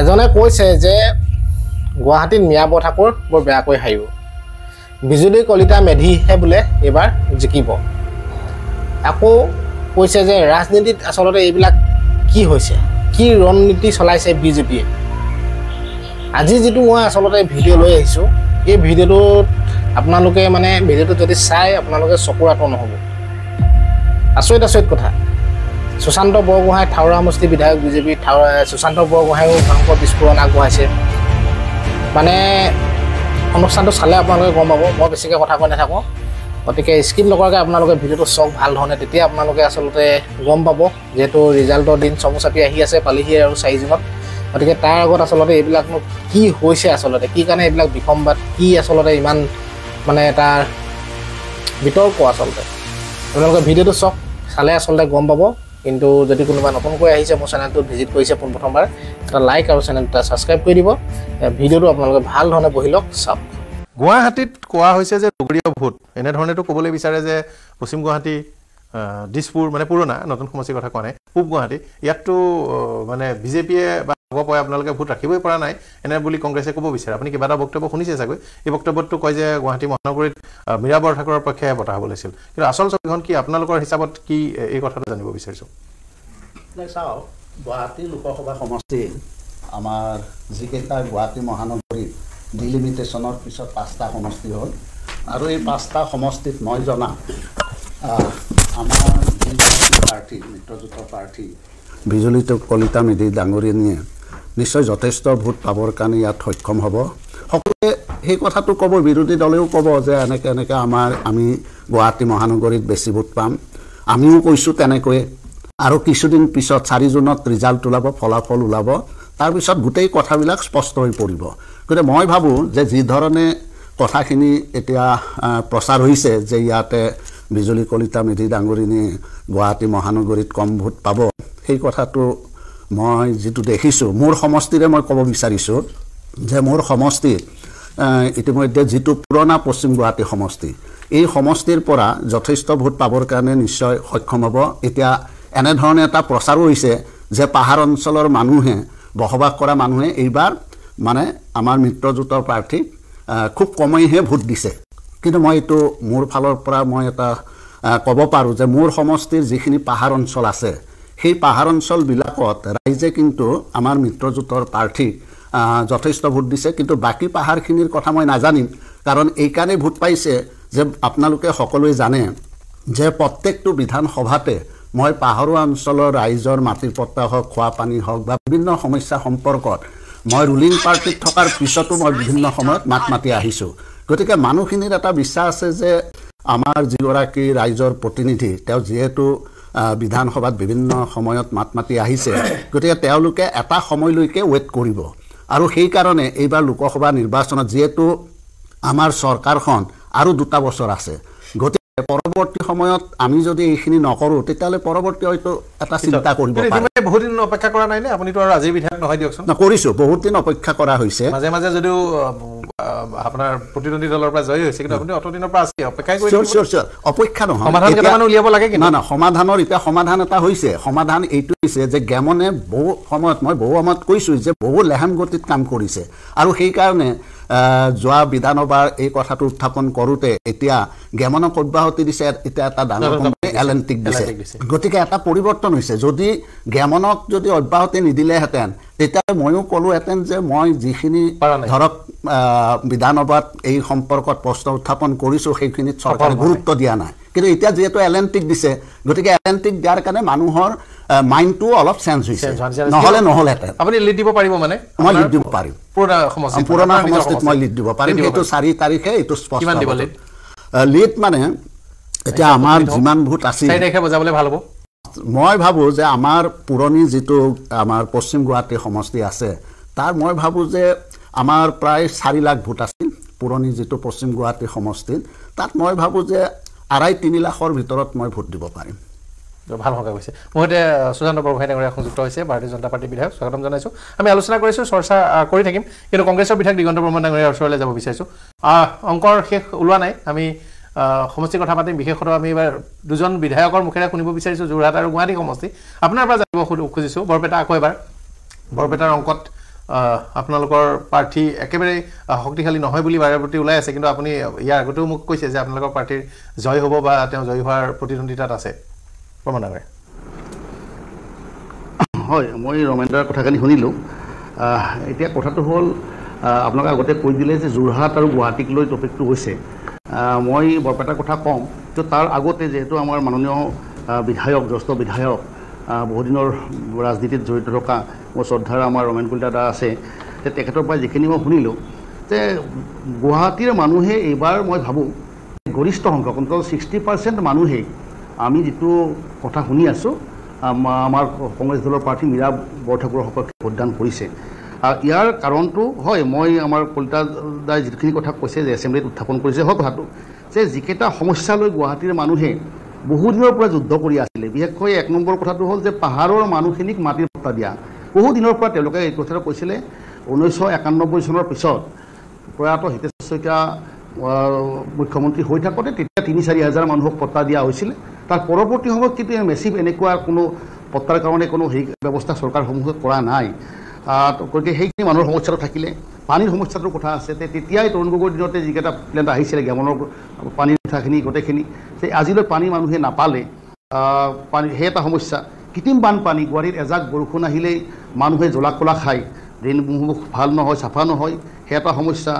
এজনে কৈছে যে গুৱাহাটীত মিয়া বৰঠাকুৰ বৰ বেয়াকৈ হাৰিব বিজুলী কলিতা মেধিহে বোলে এইবাৰ জিকিব আকৌ কৈছে যে ৰাজনীতিত আচলতে এইবিলাক কি হৈছে কি ৰণনীতি চলাইছে বিজেপিয়ে আজি যিটো মই আচলতে ভিডিঅ' লৈ আহিছোঁ এই ভিডিঅ'টোত আপোনালোকে মানে ভিডিঅ'টো যদি চাই আপোনালোকে চকুৰ আঁতৰ নহ'ব আচৰিত আচৰিত কথা সুশান্ত বৰগোহাঁই থাওৰামষ্টি বিধায়ক বিজেপি সুশান্ত বৰগোহাঁইও ভয়ংকৰ বিস্ফোৰণ আগবঢ়াইছে মানে অনুষ্ঠানটো চালে আপোনালোকে গম পাব মই বেছিকৈ কথা কৈ নাথাকোঁ গতিকে স্কিন নকৰাকৈ আপোনালোকে ভিডিঅ'টো চাওক ভাল ধৰণে তেতিয়া আপোনালোকে আচলতে গম পাব যিহেতু ৰিজাল্টৰ দিন চমু চাপি আহি আছে পালেহি আৰু চাৰি জুনত গতিকে তাৰ আগত আচলতে এইবিলাকনো কি হৈছে আচলতে কি কাৰণে এইবিলাক বিসম্বাদ কি আচলতে ইমান মানে এটা বিতৰ্ক আচলতে আপোনালোকে ভিডিঅ'টো চাওক চালে আচলতে গম পাব কিন্তু যদি কোনোবা নতুনকৈ আহিছে মোৰ চেনেলটোত ভিজিট কৰিছে পোনপ্ৰথমবাৰ এটা লাইক আৰু চেনেলটো এটা ছাবস্ক্ৰাইব কৰি দিব ভিডিঅ'টো আপোনালোকে ভাল ধৰণে বহি লওক চাওক গুৱাহাটীত কোৱা হৈছে যে দুগৰীয়া ভোট এনেধৰণেতো ক'বলৈ বিচাৰে যে পশ্চিম গুৱাহাটী দিছপুৰ মানে পুৰণা নতুন সমষ্টিৰ কথা কোৱা নাই পূব গুৱাহাটী ইয়াততো মানে বিজেপিয়ে বা আগৰ পৰা আপোনালোকে ভোট ৰাখিবই পৰা নাই এনে বুলি কংগ্ৰেছে ক'ব বিচাৰে আপুনি কিবা এটা বক্তব্য শুনিছে চাগৈ এই বক্তব্যটো কয় যে গুৱাহাটী মহানগৰীত মীৰা বৰঠাকুৰৰ পক্ষে পতা হ'ব লাগিছিল কিন্তু আচল ছবিখন কি আপোনালোকৰ হিচাপত কি এই কথাটো জানিব বিচাৰিছোঁ চাওক গুৱাহাটী লোকসভা সমষ্টি আমাৰ যিকেইটা গুৱাহাটী মহানগৰীত ডিলিমিটেশ্যনৰ পিছত পাঁচটা সমষ্টি হ'ল আৰু এই পাঁচটা সমষ্টিত মই জনা বিজুলিত কলিতা মেধি ডাঙৰীয়ানীয়ে নিশ্চয় যথেষ্ট ভোট পাবৰ কাৰণে ইয়াত সক্ষম হ'ব সকলোৱে সেই কথাটো ক'ব বিৰোধী দলেও ক'ব যে এনেকৈ এনেকৈ আমাৰ আমি গুৱাহাটী মহানগৰীত বেছি ভোট পাম আমিও কৈছোঁ তেনেকৈয়ে আৰু কিছুদিন পিছত চাৰি জুনত ৰিজাল্ট ওলাব ফলাফল ওলাব তাৰপিছত গোটেই কথাবিলাক স্পষ্ট হৈ পৰিব গতিকে মই ভাবোঁ যে যিধৰণে কথাখিনি এতিয়া প্ৰচাৰ হৈছে যে ইয়াতে বিজুলী কলিতা মেধি ডাঙৰিণী গুৱাহাটী মহানগৰীত কম ভোট পাব সেই কথাটো মই যিটো দেখিছোঁ মোৰ সমষ্টিৰে মই ক'ব বিচাৰিছোঁ যে মোৰ সমষ্টিত ইতিমধ্যে যিটো পুৰণা পশ্চিম গুৱাহাটী সমষ্টি এই সমষ্টিৰ পৰা যথেষ্ট ভোট পাবৰ কাৰণে নিশ্চয় সক্ষম হ'ব এতিয়া এনেধৰণে এটা প্ৰচাৰো হৈছে যে পাহাৰ অঞ্চলৰ মানুহে বসবাস কৰা মানুহে এইবাৰ মানে আমাৰ মিত্ৰজোঁটৰ প্ৰাৰ্থীক খুব কমেইহে ভোট দিছে কিন্তু মই এইটো মোৰ ফালৰ পৰা মই এটা ক'ব পাৰোঁ যে মোৰ সমষ্টিৰ যিখিনি পাহাৰ অঞ্চল আছে সেই পাহাৰ অঞ্চলবিলাকত ৰাইজে কিন্তু আমাৰ মিত্ৰজোঁটৰ প্ৰাৰ্থীক যথেষ্ট ভোট দিছে কিন্তু বাকী পাহাৰখিনিৰ কথা মই নাজানিম কাৰণ এইকাৰণেই ভোট পাইছে যে আপোনালোকে সকলোৱে জানে যে প্ৰত্যেকটো বিধানসভাতে মই পাহাৰুৱা অঞ্চলৰ ৰাইজৰ মাটিৰ পত্তা হওক খোৱা পানী হওক বা বিভিন্ন সমস্যা সম্পৰ্কত মই ৰুলিং পাৰ্টিত থকাৰ পিছতো মই বিভিন্ন সময়ত মাত মাতি আহিছোঁ গতিকে মানুহখিনিৰ এটা বিশ্বাস আছে যে আমাৰ যিগৰাকী ৰাইজৰ প্ৰতিনিধি তেওঁ যিহেতু বিধানসভাত বিভিন্ন সময়ত মাত মাতি আহিছে গতিকে তেওঁলোকে এটা সময়লৈকে ৱেইট কৰিব আৰু সেইকাৰণে এইবাৰ লোকসভা নিৰ্বাচনত যিহেতু আমাৰ চৰকাৰখন আৰু দুটা বছৰ আছে পৰৱৰ্তী সময়ত আমি যদি এইখিনি নকৰোঁ তেতিয়াহ'লে পৰৱৰ্তী হয়তো এটা চিন্তা কৰিব বহুত দিন অপেক্ষা কৰা নাই নে আপুনিতো আৰু আজিৰ বিধায়ক নহয় দিয়কচোন কৰিছোঁ বহুত দিন অপেক্ষা কৰা হৈছে মাজে মাজে যদিও আপোনাৰ প্ৰতিদ্বন্দ্বী দলৰ পৰা জয়ী হৈছে কিন্তু আপুনি অতদিনৰ পৰা আছে অপেক্ষাই অপেক্ষা নহয় সমাধান উলিয়াব লাগে না না সমাধানৰ এতিয়া সমাধান এটা হৈছে সমাধান এইটো হৈছে যে গেমনে বহু সময়ত মই বহু সময়ত কৈছোঁ যে বহু লেহেম গতিত কাম কৰিছে আৰু সেইকাৰণে যোৱা বিধানসভাৰ এই কথাটো উত্থাপন কৰোঁতে এতিয়া গেমনক অব্যাহতি দিছে এতিয়া এটা ডাঙৰ কোম্পানী এলেণ্টিক দিছে গতিকে এটা পৰিৱৰ্তন হৈছে যদি গেমনক যদি অব্যাহতি নিদিলেহেঁতেন তেতিয়া ময়ো ক'লোহেঁতেন যে মই যিখিনি ধৰক বিধানসভাত এই সম্পৰ্কত প্ৰশ্ন উত্থাপন কৰিছোঁ সেইখিনিত চৰকাৰে গুৰুত্ব দিয়া নাই কিন্তু এতিয়া যিহেতু এলেণ্টিক দিছে গতিকে এলেণ্টিক দিয়াৰ কাৰণে মানুহৰ মাইণ্ডটো অলপ চেঞ্জ হৈছে নহ'লে নহ'লহেঁতেন লিড মানে মই লিড দিব পাৰিম পুৰণা সমষ্টিত মই লিড দিব পাৰিম এইটো চাৰি তাৰিখে এইটো স্পষ্ট লিড মানে এতিয়া আমাৰ যিমান ভোট আছিল মই ভাবোঁ যে আমাৰ পুৰণি যিটো আমাৰ পশ্চিম গুৱাহাটী সমষ্টি আছে তাৰ মই ভাবোঁ যে আমাৰ প্ৰায় চাৰি লাখ ভোট আছিল পুৰণি যিটো পশ্চিম গুৱাহাটী সমষ্টিত তাত মই ভাবোঁ যে আঢ়াই তিনি লাখৰ ভিতৰত মই ভোট দিব পাৰিম ভাল সংখ্যা গৈছে মোৰ সৈতে সুজান্ত বৰগোহাঁই ডাঙৰীয়া সংযুক্ত হৈছে ভাৰতীয় জনতা পাৰ্টীৰ বিধায়ক স্বাগতম জনাইছোঁ আমি আলোচনা কৰিছোঁ চৰ্চা কৰি থাকিম কিন্তু কংগ্ৰেছৰ বিধায়ক দিগন্ত বৰ্মন ডাঙৰীয়াৰ ওচৰলৈ যাব বিচাৰিছোঁ অংকৰ শেষ ওলোৱা নাই আমি সমষ্টিৰ কথা পাতিম বিশেষত আমি এইবাৰ দুজন বিধায়কৰ মুখেৰে শুনিব বিচাৰিছোঁ যোৰহাট আৰু গুৱাহাটী সমষ্টি আপোনাৰ পৰা জানিব খুজিছোঁ বৰপেটা আকৌ এবাৰ বৰপেটাৰ অংকত আপোনালোকৰ প্ৰাৰ্থী একেবাৰে শক্তিশালী নহয় বুলি বাৰেপতি ওলাই আছে কিন্তু আপুনি ইয়াৰ আগতেও মোক কৈছে যে আপোনালোকৰ প্ৰাৰ্থীৰ জয় হ'ব বা তেওঁ জয় হোৱাৰ প্ৰতিদ্বন্দ্বিতাত আছে প্ৰমাণে হয় মই ৰমেন দাৰ কথাখিনি শুনিলোঁ এতিয়া কথাটো হ'ল আপোনালোকে আগতে কৈ দিলে যে যোৰহাট আৰু গুৱাহাটীক লৈ টপিকটো হৈছে মই বৰপেটাৰ কথা কওঁ তো তাৰ আগতে যিহেতু আমাৰ মাননীয় বিধায়ক জ্যেষ্ঠ বিধায়ক বহুদিনৰ ৰাজনীতিত জড়িত থকা মোৰ শ্ৰদ্ধাৰ আমাৰ ৰমেন কলিতা দা আছে তেখেতৰ পৰা যিখিনি মই শুনিলোঁ যে গুৱাহাটীৰ মানুহে এইবাৰ মই ভাবোঁ গৰিষ্ঠ সংখ্যক অন্তত ছিক্সটি পাৰ্চেণ্ট মানুহেই আমি যিটো কথা শুনি আছোঁ আমাৰ কংগ্ৰেছ দলৰ প্ৰাৰ্থী মীৰা বৰঠাকুৰৰ সপক্ষে ভোটদান কৰিছে ইয়াৰ কাৰণটো হয় মই আমাৰ কলিতা দাই যিখিনি কথা কৈছে যে এছেম্বলিত উত্থাপন কৰিছে হয় কথাটো যে যিকেইটা সমস্যা লৈ গুৱাহাটীৰ মানুহে বহুদিনৰ পৰা যুদ্ধ কৰি আছিলে বিশেষকৈ এক নম্বৰ কথাটো হ'ল যে পাহাৰৰ মানুহখিনিক মাটিৰ পত্তা দিয়া বহুদিনৰ পৰা তেওঁলোকে এই কথাটো কৈছিলে ঊনৈছশ একানব্বৈ চনৰ পিছত প্ৰয়াত হিতেশ শইকীয়া মুখ্যমন্ত্ৰী হৈ থাকোঁতে তেতিয়া তিনি চাৰি হাজাৰ মানুহক পত্তা দিয়া হৈছিলে তাৰ পৰৱৰ্তী সময়ত কিন্তু মেচিভ এনেকুৱা কোনো পত্তাৰ কাৰণে কোনো হেৰি ব্যৱস্থা চৰকাৰসমূহে কৰা নাই গতিকে সেইখিনি মানুহৰ সমস্যাটো থাকিলে পানীৰ সমস্যাটোৰ কথা আছে তেতিয়াই তৰুণ গগৈৰ দিনতে যিকেইটা প্লেণ্ট আহিছিলে গেমনৰ পানীৰ কথাখিনি গোটেইখিনি সেই আজিলৈ পানী মানুহে নাপালে পানী সেই এটা সমস্যা কৃত্ৰিম বানপানী গুৱাহাটীত এজাক বৰষুণ আহিলেই মানুহে জ্বলা কলা খায় ড্ৰেইনসমূহ ভাল নহয় চাফা নহয় সেই এটা সমস্যা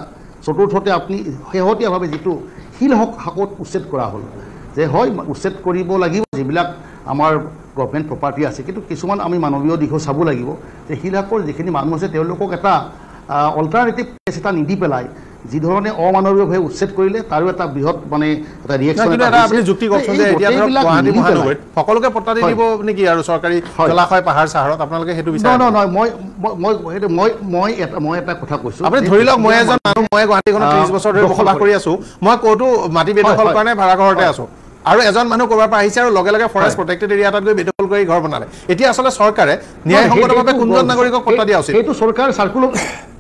চতুৰ্থতে আপুনি শেহতীয়াভাৱে যিটো শিল হক হাকত উচ্ছেদ কৰা হ'ল যে হয় উচ্ছেদ কৰিব লাগিব যিবিলাক আমাৰ গভমেণ্ট প্ৰপাৰ্টি আছে কিন্তু কিছুমান আমি মানৱীয় দিশো চাব লাগিব যে সেইবিলাকৰ যিখিনি মানুহ আছে তেওঁলোকক এটা অল্টাৰনেটিভ প্লেচ এটা নিদি পেলাই যিধৰণে অমানৱীয়ভাৱে উচ্ছেদ কৰিলে তাৰো এটা বৃহৎ মানে এটা ৰিয়েকশ্যন যুক্তি কওকচোন যে সকলোকে পত্ৰাদি দিব নেকি আৰু চৰকাৰী জলাশয় পাহাৰ চাহাৰত আপোনালোকে সেইটো বিচাৰে নহয় নহয় মই মই সেইটো মই মই এটা মই এটা কথা কৈছোঁ আপুনি ধৰি লওক মই এজন মানুহ মই গুৱাহাটীখনত ত্ৰিছ বছৰ ধৰি বসবাস কৰি আছোঁ মই ক'তো মাটি বেদখলৰ কাৰণে ভাড়া ঘৰতে আছোঁ আৰু এজন মানুহ ক'ৰবাৰ পৰা আহিছে আৰু লগে লগে ফৰেষ্ট প্ৰটেক্টেড এৰিয়া এটাত গৈ বেদখল কৰি ঘৰ বনালে এতিয়া আচলতে চৰকাৰে ন্যায়সংগতভাৱে কোনজন নাগৰিকক কটা দিয়া উচিত সেইটো চৰকাৰ চাৰ্কুল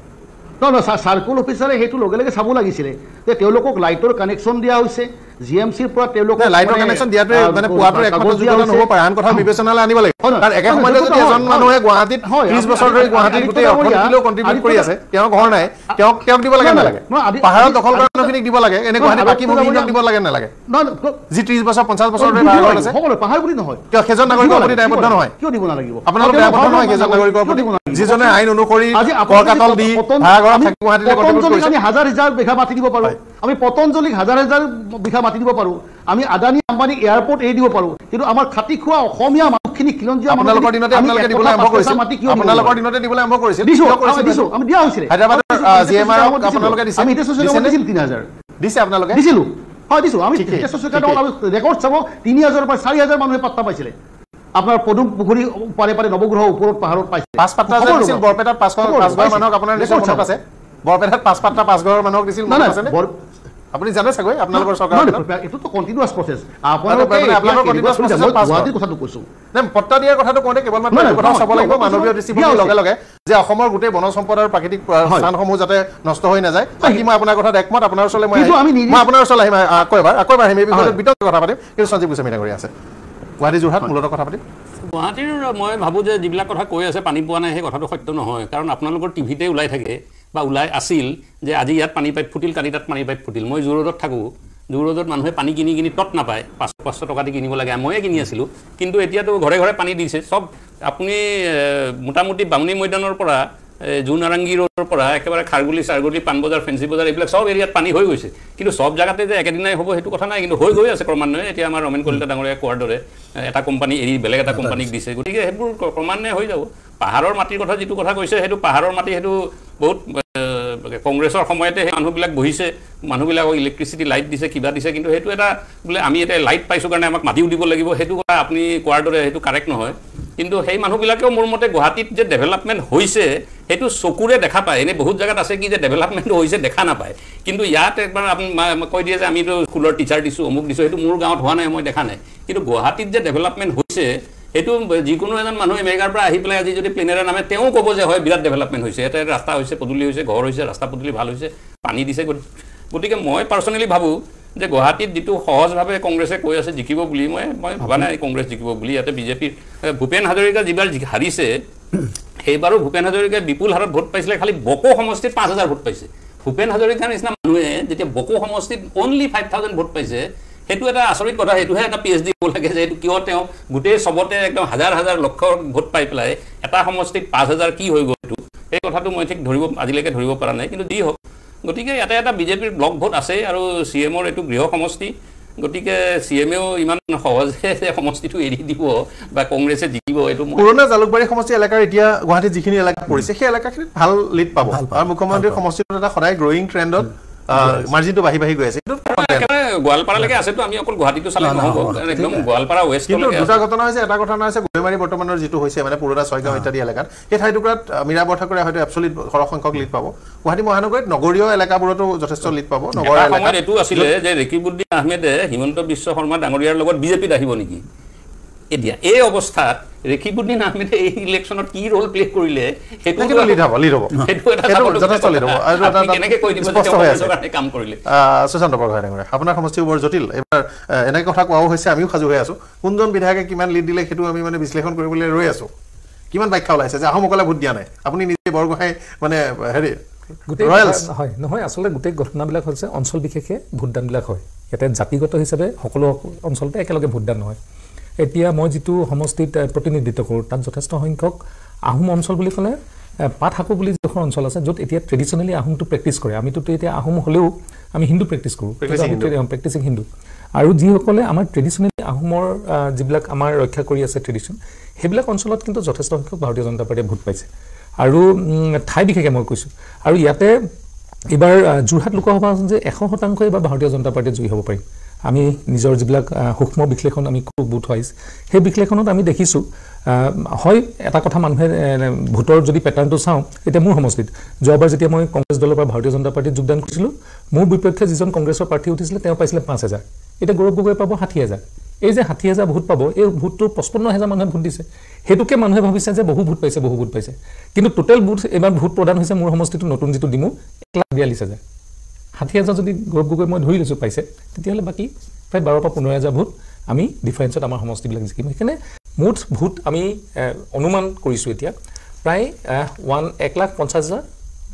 নহয় চাৰ্কুল অফিচাৰে সেইটো লগে লগে চাব লাগিছিলে যে তেওঁলোকক লাইটৰ কানেকচন দিয়া হৈছে জি এম চিৰ পৰা তেওঁলোকে লাইটৰ কানেকশ্যন দিয়াটো মানে পোৱাটো একমাত্ৰ যোগদান হ'ব পাৰে আন কথা বিবেচনালৈ আনিব লাগিব তাৰ একে সময়তে যদি এজন মানুহে গুৱাহাটীত ত্ৰিশ বছৰ ধৰি গুৱাহাটীত গোটেই অসমলৈ কণ্ট্ৰিবিউট কৰি আছে তেওঁৰ ঘৰ নাই তেওঁক তেওঁক দিব লাগে নালাগে পাহাৰত দখল কৰা মানুহখিনিক দিব লাগে এনে গুৱাহাটী বাকী মানুহখিনিক দিব লাগে নালাগে যি ত্ৰিশ বছৰ পঞ্চাছ বছৰ ধৰি পাহাৰ আছে পাহাৰ বুলি নহয় তেওঁ সেইজন নাগৰিকৰ প্ৰতি দায়বদ্ধ নহয় কিয় দিব নালাগিব আপোনালোক দায়বদ্ধ নহয় সেইজন নাগৰিকৰ প্ৰতি যিজনে আইন অনুসৰি কৰকাতল দি ভাড়া ঘৰ থাকি গুৱাহাটীলৈ হাজাৰ হাজাৰ বিঘা মাটি দিব পাৰোঁ আমি পতঞ্জলিক হাজাৰ হাজাৰ বিঘা মাতি দিব পাৰোঁ আমি আদানী আম্বানী এয়াৰপৰ্ট এৰি দিব পাৰোঁ কিন্তু আমাৰ খাটি খোৱা অসমীয়া মানুহখিনি আপোনাৰ পদুম পুখুৰী পাৰে পাৰে নৱগ্ৰহ ওপৰত পাহাৰত পাইছে বৰপেটাত পাঁচশ পাঁচঘৰ মানুহক আপোনাৰ বৰপেটাত পাঁচ পাত্ৰ পাঁচঘৰ মানুহক দিছিল আপুনি জানে চাগৈ আপোনালোকৰ চৰকাৰ পট্টা দিয়াৰ কথাটো কওঁতে কেৱল মাত্ৰ চাব লাগিব মানৱীয় দৃষ্টিভূমিৰ লগে লগে যে অসমৰ গোটেই বন সম্পদ আৰু প্ৰাকৃতিক স্থানসমূহ যাতে নষ্ট হৈ নাযায় মই আপোনাৰ কথাত একমত আপোনাৰ ওচৰলৈ মই আপোনাৰ ওচৰলৈ আহিম আকৌ এবাৰ আকৌ এবাৰ আহিম এই বিষয়ে বিতৰ্ক কথা পাতিম কিন্তু সঞ্জীৱ গোস্বামী নাগৰী আছে গুৱাহাটী যোৰহাট মূলত কথা পাতিম গুৱাহাটীৰ মই ভাবোঁ যে যিবিলাক কথা কৈ আছে পানী পোৱা নাই সেই কথাটো সত্য নহয় কাৰণ আপোনালোকৰ টিভিতে ওলাই থাকে বা ওলাই আছিল যে আজি ইয়াত পানী পাইপ ফুটিল কালি তাত পানী পাইপ ফুটিল মই জোৰ থাকোঁ দূৰ মানুহে পানী কিনি কিনি তৎ নাপায় পাঁচশ পাঁচশ টকা দি কিনিব লাগে ময়ে কিনি আছিলোঁ কিন্তু এতিয়াতো ঘৰে ঘৰে পানী দিছে চব আপুনি মোটামুটি বামুণী মৈদানৰ পৰা জোনাৰাংগী ৰোডৰ পৰা একেবাৰে খাৰগুলি চাৰগুলি পাণবজাৰ ফেঞ্চি বজাৰ এইবিলাক চব এৰিয়াত পানী হৈ গৈছে কিন্তু চব জেগাতে যে একেদিনাই হ'ব সেইটো কথা নাই কিন্তু হৈ গৈ আছে ক্ৰমান্বয়ে এতিয়া আমাৰ ৰমেন কলিতা ডাঙৰীয়া কোৱাৰ দৰে এটা কোম্পানী এৰি বেলেগ এটা কোম্পানীক দিছে গতিকে সেইবোৰ ক্ৰমান্বয়ে হৈ যাব পাহাৰৰ মাটিৰ কথা যিটো কথা কৈছে সেইটো পাহাৰৰ মাটি সেইটো বহুত কংগ্ৰেছৰ সময়তে সেই মানুহবিলাক বহিছে মানুহবিলাকক ইলেক্ট্ৰিচিটি লাইট দিছে কিবা দিছে কিন্তু সেইটো এটা বোলে আমি এতিয়া লাইট পাইছোঁ কাৰণে আমাক মাতিও দিব লাগিব সেইটো কথা আপুনি কোৱাৰ দৰে সেইটো কাৰেক্ট নহয় কিন্তু সেই মানুহবিলাকেও মোৰ মতে গুৱাহাটীত যে ডেভেলপমেণ্ট হৈছে সেইটো চকুৰে দেখা পায় এনেই বহুত জেগাত আছে কি যে ডেভেলপমেণ্ট হৈছে দেখা নাপায় কিন্তু ইয়াত একবাৰ আপুনি কৈ দিয়ে যে আমিতো স্কুলৰ টিচাৰ দিছোঁ অমুক দিছোঁ সেইটো মোৰ গাঁৱত হোৱা নাই মই দেখা নাই কিন্তু গুৱাহাটীত যে ডেভেলপমেণ্ট হৈছে সেইটো যিকোনো এজন মানুহ এমেৰিকাৰ পৰা আহি পেলাই আজি যদি প্লেনেৰে নামে তেওঁ ক'ব যে হয় বিৰাট ডেভেলপমেণ্ট হৈছে এটা ৰাস্তা হৈছে পদূলি হৈছে ঘৰ হৈছে ৰাস্তা পদূলি ভাল হৈছে পানী দিছে গতিকে মই পাৰ্চনেলি ভাবোঁ যে গুৱাহাটীত যিটো সহজভাৱে কংগ্ৰেছে কৈ আছে জিকিব বুলি মই মই ভবা নাই কংগ্ৰেছ জিকিব বুলি ইয়াতে বিজেপিৰ ভূপেন হাজৰিকা যিবাৰ হাৰিছে সেইবাৰো ভূপেন হাজৰিকাই বিপুল হাৰত ভোট পাইছিলে খালী বকো সমষ্টিত পাঁচ হাজাৰ ভোট পাইছে ভূপেন হাজৰিকাৰ নিচিনা মানুহে যেতিয়া বকো সমষ্টিত অনলি ফাইভ থাউজেণ্ড ভোট পাইছে সেইটো এটা আচৰিত কথা সেইটোহে এটা পি এইচ ডি হ'ব লাগে যে এইটো কিয় তেওঁ গোটেই চবতে একদম হাজাৰ হাজাৰ লক্ষ ভোট পাই পেলাই এটা সমষ্টিত পাঁচ হাজাৰ কি হৈ গ'ল এইটো সেই কথাটো মই ঠিক ধৰিব আজিলৈকে ধৰিব পৰা নাই কিন্তু যি হওক গতিকে ইয়াতে এটা বিজেপিৰ ব্লক ভোট আছেই আৰু চি এমৰ এইটো গৃহ সমষ্টি গতিকে চি এমেও ইমান সহজে সমষ্টিটো এৰি দিব বা কংগ্ৰেছে জিকিব এইটো পুৰণা জালুকবাৰী সমষ্টি এলেকাৰ এতিয়া গুৱাহাটীত যিখিনি এলেকা পৰিছে সেই এলেকাখিনিত ভাল লিড পাব আৰু মুখ্যমন্ত্ৰীৰ সমষ্টিটো এটা সদায় গ্ৰয়িং ট্ৰেণ্ডত মাৰ্জিনটো বাঢ়ি বাঢ়ি গৈ আছে গোৱালপাৰালৈকে আছেতো আমি অকল গুৱাহাটীটো চালে নহ'ব একদম গোৱালপাৰা ৱেষ্ট কিন্তু দুটা ঘটনা হৈছে এটা ঘটনা হৈছে গৈমাৰী বৰ্তমানৰ যিটো হৈছে মানে পুৰণা ছয়গাঁও ইত্যাদি এলেকাত সেই ঠাইটুকুৰাত মীৰা বৰঠাকুৰে হয়তো এপচলিউট সৰহসংখ্যক লিড পাব গুৱাহাটী মহানগৰীত নগৰীয় এলেকাবোৰতো যথেষ্ট লিড পাব নগৰ এলেকাত এইটো আছিলে যে ৰিকিবুদ্দিন আহমেদে হিমন্ত বিশ্ব শৰ্মা ডাঙৰীয়াৰ লগত বিজেপিত আহিব নেকি এতিয়া এই অৱস্থাত ৰেকিবুদ্দিন আহমেদে এই ইলেকশ্যনত কি ৰোল প্লে কৰিলে আপোনাৰ সমষ্টিও বৰ জটিল এইবাৰ এনেকে কথা কোৱাও হৈছে আমিও সাজু হৈ আছো কোনজন বিধায়কে কিমান লিড দিলে সেইটো আমি মানে বিশ্লেষণ কৰিবলৈ ৰৈ আছো কিমান ব্যাখ্যা ওলাইছে যে আহোমসকলে ভোট দিয়া নাই আপুনি নিজে বৰগোহাঁই মানে হেৰি হয় নহয় আচলতে গোটেই ঘটনাবিলাক হৈছে অঞ্চল বিশেষে ভোটদানবিলাক হয় ইয়াতে জাতিগত হিচাপে সকলো অঞ্চলতে একেলগে ভোটদান নহয় এতিয়া মই যিটো সমষ্টিত প্ৰতিনিধিত্ব কৰোঁ তাত যথেষ্ট সংখ্যক আহোম অঞ্চল বুলি ক'লে পাত শাকো বুলি যিডোখৰ অঞ্চল আছে য'ত এতিয়া ট্ৰেডিশ্যনেলি আহোমটো প্ৰেক্টিচ কৰে আমিতো এতিয়া আহোম হ'লেও আমি হিন্দু প্ৰেক্টিচ কৰোঁ প্ৰেক্টিচিং হিন্দু আৰু যিসকলে আমাৰ ট্ৰেডিশ্যনেলি আহোমৰ যিবিলাক আমাৰ ৰক্ষা কৰি আছে ট্ৰেডিশ্যন সেইবিলাক অঞ্চলত কিন্তু যথেষ্ট সংখ্যক ভাৰতীয় জনতা পাৰ্টীয়ে ভোট পাইছে আৰু ঠাই বিশেষে মই কৈছোঁ আৰু ইয়াতে এইবাৰ যোৰহাট লোকসভা যে এশ শতাংশ এইবাৰ ভাৰতীয় জনতা পাৰ্টীয়ে জয়ী হ'ব পাৰিম আমি নিজৰ যিবিলাক সূক্ষ্ম বিশ্লেষণ আমি কৰোঁ বুট ৱাইজ সেই বিশ্লেষণত আমি দেখিছোঁ হয় এটা কথা মানুহে ভোটৰ যদি পেটাৰ্ণটো চাওঁ এতিয়া মোৰ সমষ্টিত যোৱাবাৰ যেতিয়া মই কংগ্ৰেছ দলৰ পৰা ভাৰতীয় জনতা পাৰ্টীত যোগদান কৰিছিলোঁ মোৰ বিপক্ষে যিজন কংগ্ৰেছৰ প্ৰাৰ্থী উঠিছিলে তেওঁ পাইছিলে পাঁচ হেজাৰ এতিয়া গৌৰৱ গগৈ পাব ষাঠি হেজাৰ এই যে ষাঠি হাজাৰ ভোট পাব এই ভোটটো পঁচপন্ন হেজাৰ মানুহে ভোট দিছে সেইটোকে মানুহে ভাবিছে যে বহু ভোট পাইছে বহু ভোট পাইছে কিন্তু টোটেল ভোট এইবাৰ ভোট প্ৰদান হৈছে মোৰ সমষ্টিটো নতুন যিটো দিমো এক লাখ বিয়াল্লিছ হাজাৰ ষাঠি হাজাৰ যদি গৌৰৱ গগৈ মই ধৰি লৈছোঁ পাইছে তেতিয়াহ'লে বাকী প্ৰায় বাৰৰ পৰা পোন্ধৰ হাজাৰ ভোট আমি ডিফাৰেঞ্চত আমাৰ সমষ্টিবিলাক জিকিম সেইকাৰণে মুঠ ভোট আমি অনুমান কৰিছোঁ এতিয়া প্ৰায় ওৱান এক লাখ পঞ্চাছ হাজাৰ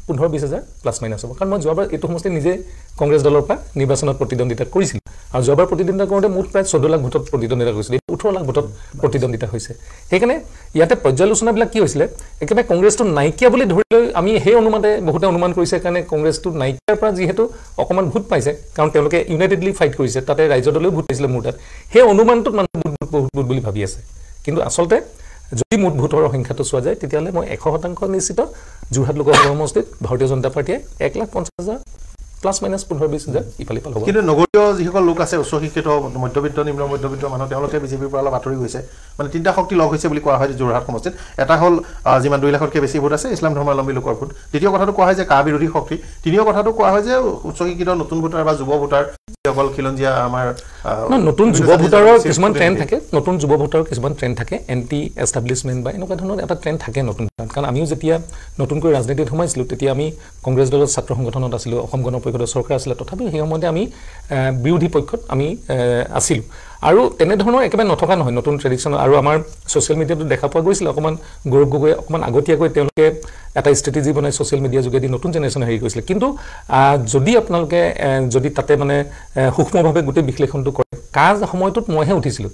পোন্ধৰ বিছ হাজাৰ প্লাছ মাইনাছ হ'ব কাৰণ মই যোৱাবাৰ এইটো সমষ্টি নিজে কংগ্ৰেছ দলৰ পৰা নিৰ্বাচনত প্ৰতিদ্বন্দ্বিতা কৰিছিলোঁ আৰু যোৱাবাৰ প্ৰতিদ্বন্দ্বিতা কৰোঁতে মুঠ প্ৰায় চৈধ্য লাখ ভোটত প্ৰতিদ্বন্দ্বিতা কৰিছিলোঁ ওঠৰ লাখ ভোটত প্ৰতিদ্বন্দ্বিতা হৈছে সেইকাৰণে ইয়াতে পৰ্যালোচনাবিলাক কি হৈছিলে একেবাৰে কংগ্ৰেছটো নাইকিয়া বুলি ধৰি লৈ আমি সেই অনুমানে বহুতে অনুমান কৰিছে কাৰণে কংগ্ৰেছটো নাইকিয়াৰ পৰা যিহেতু অকণমান ভোট পাইছে কাৰণ তেওঁলোকে ইউনাইটেডলি ফাইট কৰিছে তাতে ৰাইজৰ দলেও ভোট পাইছিলে মোৰ তাত সেই অনুমানটোত মানুহ ভোট বহুত ভোট বুলি ভাবি আছে কিন্তু আচলতে যদি মুঠ ভোটৰ সংখ্যাটো চোৱা যায় তেতিয়াহ'লে মই এশ শতাংশ নিশ্চিত যোৰহাট লোকসভা সমষ্টিত ভাৰতীয় জনতা পাৰ্টীয়ে এক লাখ পঞ্চাছ হাজাৰ প্লাছ মাইনাছ পোন্ধৰ বিছ হাজাৰ ইফালে ইফাল হ'ব কিন্তু নগৰীয় যিসকল লোক আছে উচ্চ শিক্ষিত মধ্যবিত্ত নিম্ন মধ্যবিত্ত মানুহ তেওঁলোকে বিজেপিৰ পৰা অলপ আঁতৰি গৈছে মানে তিনিটা শক্তি লগ হৈছে বুলি কোৱা হয় যোৰহাট সমষ্টিত এটা হ'ল যিমান দুই লাখতকৈ বেছি ভোট আছে ইছলাম ধৰ্মাৱলম্বী লোকৰ ভোট দ্বিতীয় কথাটো কোৱা হয় যে কা বিৰোধী শক্তি তৃতীয় কথাটো কোৱা হয় যে উচ্চ শিক্ষিত নতুন ভোটাৰ বা যুৱ ভোটাৰ অকল খিলঞ্জীয়া আমাৰ নতুন যুৱ ভোটাৰৰ কিছুমান ট্ৰেণ্ড থাকে নতুন যুৱ ভোটাৰৰ কিছুমান ট্ৰেণ্ড থাকে এণ্টি এষ্টাব্লিছমেণ্ট বা এনেকুৱা ধৰণৰ এটা ট্ৰেণ্ড থাকে নতুন কাৰণ আমিও যেতিয়া নতুনকৈ ৰাজনীতিত সোমাইছিলোঁ তেতিয়া আমি কংগ্ৰেছ দলৰ ছাত্ৰ সংগঠনত আছিলোঁ অসম গণ পৰিষদৰ চৰকাৰ আছিলে তথাপিও সেই সময়তে আমি বিৰোধী পক্ষত আমি আছিলোঁ আৰু তেনেধৰণৰ একেবাৰে নথকা নহয় নতুন ট্ৰেডিশ্যন আৰু আমাৰ ছ'চিয়েল মিডিয়াতো দেখা পোৱা গৈছিলে অকণমান গৌৰৱ গগৈ অকণমান আগতীয়াকৈ তেওঁলোকে এটা ষ্ট্ৰেটেজি বনাই ছ'চিয়েল মিডিয়াৰ যোগেদি নতুন জেনেৰেশ্যনে হেৰি কৰিছিলে কিন্তু যদি আপোনালোকে যদি তাতে মানে সূক্ষ্মভাৱে গোটেই বিশ্লেষণটো কৰে কাজ সময়টোত মইহে উঠিছিলোঁ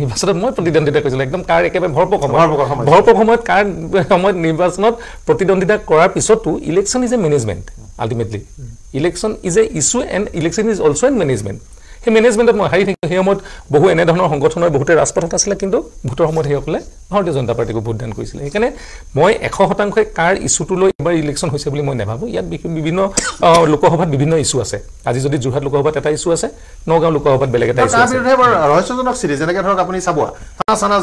নিৰ্বাচনত মই প্ৰতিদ্বন্দ্বিতা কৰিছিলোঁ একদম কাৰ একেবাৰে ভৰপক সময় ভৰপক সময়ত কাৰ সময়ত নিৰ্বাচনত প্ৰতিদ্বন্দ্বিতা কৰাৰ পিছতো election is a management ultimately election is a issue and election is also' and management সেই মেনেজমেণ্টত মই হাৰি থাকিলোঁ সেই সময়ত বহু এনেধৰণৰ সংগঠনৰ বহুতে ৰাজপথত আছিলে কিন্তু ভোটৰ সময়ত সেইসকলে ভাৰতীয় জনতা পাৰ্টিকো ভোটদান কৰিছিলে সেইকাৰণে মই এশ শতাংশই কাৰ ইছ্যুটোলৈ এইবাৰ ইলেকশ্যন হৈছে বুলি মই নাভাবোঁ ইয়াত বিভিন্ন লোকসভাত বিভিন্ন ইছ্যু আছে আজি যদি যোৰহাট লোকসভাত এটা ইছ্যু আছে নগাঁও লোকসভাত বেলেগ এটা ৰহস্যজনক যেনেকৈ ধৰক আপুনি চাব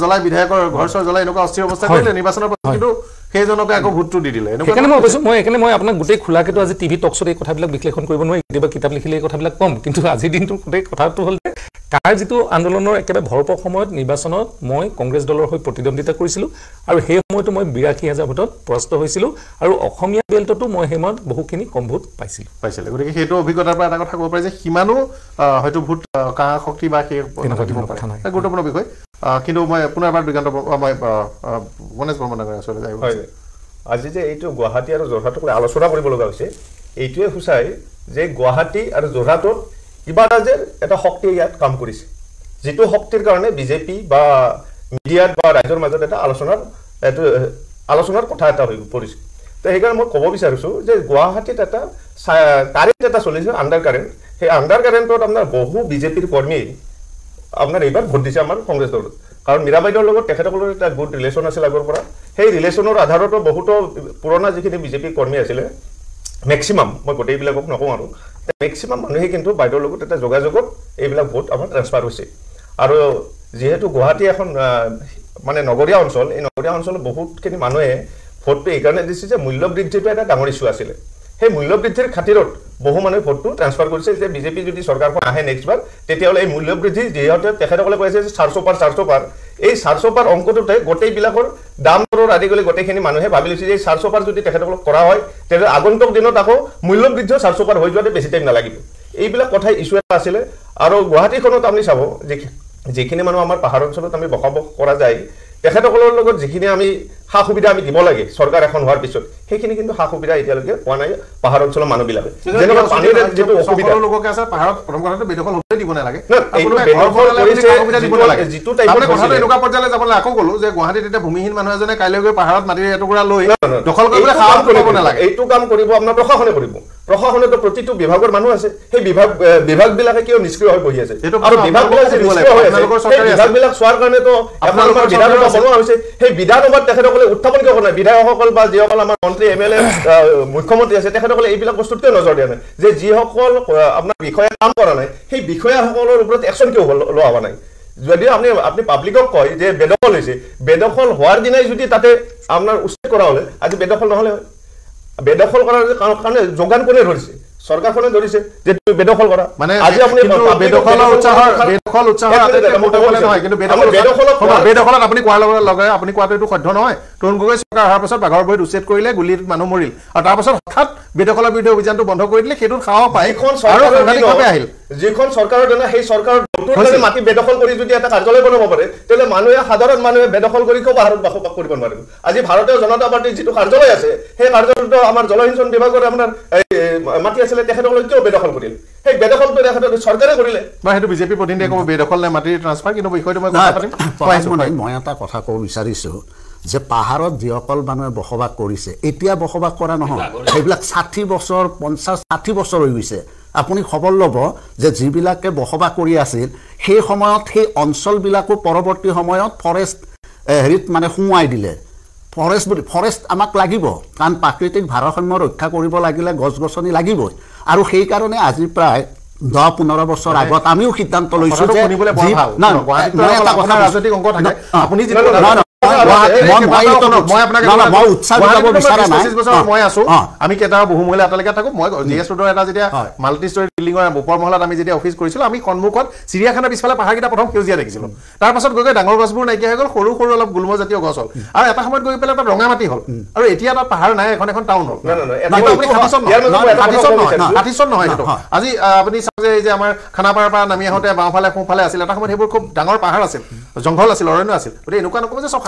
জ্বলাই বিধায়কৰ ঘৰ চৰ জ্বলাই এনেকুৱা অস্থিৰ অৱস্থা কৰিলে নিৰ্বাচনৰ কিন্তু সেইজনকে আকৌ ভোটটো দি দিলে সেইকাৰণে মই কৈছো মই সেইকাৰণে মই আপোনাক গোটেই খোলাকেতো আজি টিভি টকছত এই কথাবিলাক বিশ্লেষণ কৰিব নোৱাৰি কেতিয়াবা কিতাপ লিখিলে এই কথাবিলাক কম কিন্তু আজিৰ দিনটো গোটেই কথাটো হ'ল যে তাৰ যিটো আন্দোলনৰ একেবাৰে ভৰপৰ সময়ত নিৰ্বাচনত মই কংগ্ৰেছ দলৰ হৈ প্ৰতিদ্বন্দ্বিতা কৰিছিলোঁ আৰু সেই সময়তো মই বিৰাশী হাজাৰ ভোটত পৰাস্ত হৈছিলোঁ আৰু অসমীয়া বেল্টতো মই সেই সময়ত বহুখিনি কম ভোট পাইছিলোঁ পাইছিলে গতিকে সেইটো অভিজ্ঞতাৰ পৰা এটা কথা ক'ব পাৰি যে সিমানো হয়তো ভোট কাহ শক্তি বা সেই গুৰুত্বপূৰ্ণ বিষয় কিন্তু মই পুনৰবাৰ দুৰ্গান্ত মই গণেশ ব্ৰহ্মনগৰ আচলতে যাই আজি যে এইটো গুৱাহাটী আৰু যোৰহাটক লৈ আলোচনা কৰিবলগা হৈছে এইটোৱে সূচাই যে গুৱাহাটী আৰু যোৰহাটত কিবা এটা যে এটা শক্তি ইয়াত কাম কৰিছে যিটো শক্তিৰ কাৰণে বিজেপি বা মিডিয়াত বা ৰাইজৰ মাজত এটা আলোচনাৰ এইটো আলোচনাৰ কথা এটা হৈ পৰিছে তো সেইকাৰণে মই ক'ব বিচাৰিছোঁ যে গুৱাহাটীত এটা কাৰেণ্ট এটা চলিছে আণ্ডাৰ কাৰেণ্ট সেই আণ্ডাৰ কাৰেণ্টত আপোনাৰ বহু বিজেপিৰ কৰ্মী আপোনাৰ এইবাৰ ভোট দিছে আমাৰ কংগ্ৰেছ দলত কাৰণ মীৰা বাইদেউৰ লগত তেখেতসকলৰ এটা গুড ৰিলেশ্যন আছিল আগৰ পৰা সেই ৰিলেশ্যনৰ আধাৰতো বহুতো পুৰণা যিখিনি বিজেপি কৰ্মী আছিলে মেক্সিমাম মই গোটেইবিলাকক নকওঁ আৰু মেক্সিমাম মানুহে কিন্তু বাইদেউৰ লগত এটা যোগাযোগত এইবিলাক ভোট আমাৰ ট্ৰেন্সফাৰ হৈছে আৰু যিহেতু গুৱাহাটী এখন মানে নগৰীয়া অঞ্চল এই নগৰীয়া অঞ্চলত বহুতখিনি মানুহে ভোটটো এইকাৰণে দিছে যে মূল্য বৃদ্ধিটো এটা ডাঙৰ ইচ্ছু আছিলে সেই মূল্য বৃদ্ধিৰ খাতিৰত বহু মানুহে ভোটটো ট্ৰেঞ্চফাৰ কৰিছে যে বিজেপি যদি চৰকাৰখন আহে নেক্সট বাৰ তেতিয়াহ'লে এই মূল্য বৃদ্ধি যিহেতু তেখেতসকলে কৈছে যে চাৰ্চপাৰ চাৰ্চপাৰ এই চাৰ্চপাৰ অংকটোতে গোটেইবিলাকৰ দাম দৰৰ আদি কৰি গোটেইখিনি মানুহে ভাবি লৈছে যে চাৰ্চপাৰ যদি তেখেতসকলক কৰা হয় তেতিয়া আগন্তুক দিনত আকৌ মূল্য বৃদ্ধিও চাৰ্চপাৰ হৈ যোৱাতে বেছি টাইম নালাগিব এইবিলাক কথা ইছ্যু এটা আছিলে আৰু গুৱাহাটীখনত আমি চাব যিখিনি মানুহ আমাৰ পাহাৰ অঞ্চলত আমি বসবাস কৰা যায় তেখেতসকলৰ লগত যিখিনি আমি সা সুবিধা আমি দিব লাগে চৰকাৰ এখন হোৱাৰ পিছত সেইখিনি কিন্তু সা সুবিধা এতিয়ালৈকে পোৱা নাই পাহাৰ অঞ্চলৰ মানুহবিলাকে যেনেকুৱা লোককে আছে পাহাৰত প্ৰথম কথাটো বেদখল দিব নালাগে যিটো কথাটো এনেকুৱা পৰ্যায়লৈ যাবলৈ আকৌ ক'লো যে গুৱাহাটীত এতিয়া ভূমিহীন মানুহ এজনে কাইলৈ গৈ পাহাৰত মাটিৰ এটুকুৰা লৈ দখল কৰিবলৈ কৰিব নালাগে এইটো কাম কৰিব আপোনাৰ প্ৰশাসনে কৰিব প্ৰশাসনেতো প্ৰতিটো বিভাগৰ মানুহ আছে সেই বিভাগ বিভাগবিলাকে কিয় নিষ্ক্ৰিয় হৈ বহি আছে আৰু বিভাগবিলাক যে নিষ্ক্ৰিয় হৈ আছে বিভাগবিলাক চোৱাৰ কাৰণেতো আপোনালোকৰ বিধানসভা বনোৱা হৈছে সেই বিধানসভাত তেখেতসকলে উত্থাপন কিয় কৰা নাই বিধায়কসকল বা যিসকল আমাৰ মন্ত্ৰী এম এল এ মুখ্যমন্ত্ৰী আছে তেখেতসকলে এইবিলাক বস্তুত কিয় নজৰ দিয়া নাই যে যিসকল আপোনাৰ বিষয়া কাম কৰা নাই সেই বিষয়াসকলৰ ওপৰত একশ্যন কিয় লোৱা হোৱা নাই যদি আপুনি আপুনি পাব্লিকক কয় যে বেদখল হৈছে বেদখল হোৱাৰ দিনাই যদি তাতে আপোনাৰ উচিত কৰা হ'লে আজি বেদখল নহ'লে হয় বেদখল কৰাৰ কাৰণে যোগান কোনে ধৰিছে চৰকাৰখনে ধৰিছে যে তুমি বেদখল কৰা মানে আজি আপুনি বেদখলত আপুনি কোৱাৰ লগে লগে আপুনি কোৱাটো এইটো সদ্য নহয় তৰুণ গগৈ চৰকাৰ অহাৰ পাছত বাঘৰ ভৰিত উচ্ছেদ কৰিলে গুলীত মানুহ মৰিল আৰু তাৰপাছত হঠাৎ বেদখলৰ বিৰুদ্ধে অভিযানটো বন্ধ কৰি দিলে সেইটো সাহস আহিল যিখন চৰকাৰৰ দিনা সেই চৰকাৰৰ মাটি বেদখল কৰি যদি এটা কাৰ্যালয় বনাব পাৰে তেতিয়াহ'লে মানুহে সাধাৰণ মানুহে বেদখল কৰি কিয় ভাৰত বাস কৰিব নোৱাৰিব আজি ভাৰতীয় জনতা পাৰ্টিৰ যিটো কাৰ্যালয় আছে সেই কাৰ্যালয়টো আমাৰ জলসিঞ্চন বিভাগৰ আপোনাৰ মাটি আছিলে তেখেতসকলে কিয় বেদখল কৰিলে সেই বেদখলটো তেখেতসকলে চৰকাৰে কৰিলে বা সেইটো বিজেপি প্ৰতিনিধিয়ে ক'ব বেদখল নাই মাটিৰ ট্ৰান্সফাৰ কিন্তু বিষয়টো মই মই এটা কথা ক'ব বিচাৰিছোঁ যে পাহাৰত যিসকল মানুহে বসবাস কৰিছে এতিয়া বসবাস কৰা নহয় সেইবিলাক ষাঠি বছৰ পঞ্চাছ ষাঠি বছৰ হৈ গৈছে আপুনি খবৰ ল'ব যে যিবিলাকে বসবাস কৰি আছিল সেই সময়ত সেই অঞ্চলবিলাকো পৰৱৰ্তী সময়ত ফৰেষ্ট হেৰিত মানে সোমোৱাই দিলে ফৰেষ্ট বুলি ফৰেষ্ট আমাক লাগিব কাৰণ প্ৰাকৃতিক ভাৰসাম্য ৰক্ষা কৰিব লাগিলে গছ গছনি লাগিবই আৰু সেইকাৰণে আজি প্ৰায় দহ পোন্ধৰ বছৰ আগত আমিও সিদ্ধান্ত লৈছোঁ আমি কেইটা বহুমহলীয়া অট্টালিকাত থাকো মই জি এছ ৰোডৰ এটা যেতিয়া মাল্টি ষ্টৰি বিল্ডিঙৰ ওপৰ মহলাত আমি যেতিয়া অফিচ কৰিছিলো আমি সন্মুখত চিৰিয়াখানা পিছফালে পাহাৰকেইটা প্ৰথম সেউজীয়া দেখিছিলো তাৰপাছত গৈ গৈ ডাঙৰ গছবোৰ নাইকিয়া হৈ গ'ল সৰু সৰু অলপ গুলম জাতীয় গছ হ'ল আৰু এটা সময়ত গৈ পেলাই এটা ৰঙা মাটি হ'ল আৰু এতিয়া এটা পাহাৰ নাই এখন এখন টাউন হ'ল কাটিচন নহয় সেইটো আজি আপুনি চাওক যে আমাৰ খানাপাৰাৰ পৰা নামি আহোঁতে বাওঁফালে সোঁফালে আছিল এটা সময়ত সেইবোৰ খুব ডাঙৰ পাহাৰ আছিল জংঘল আছিল অৰণ্য আছিল গতিকে এনেকুৱা নকওঁ যে চব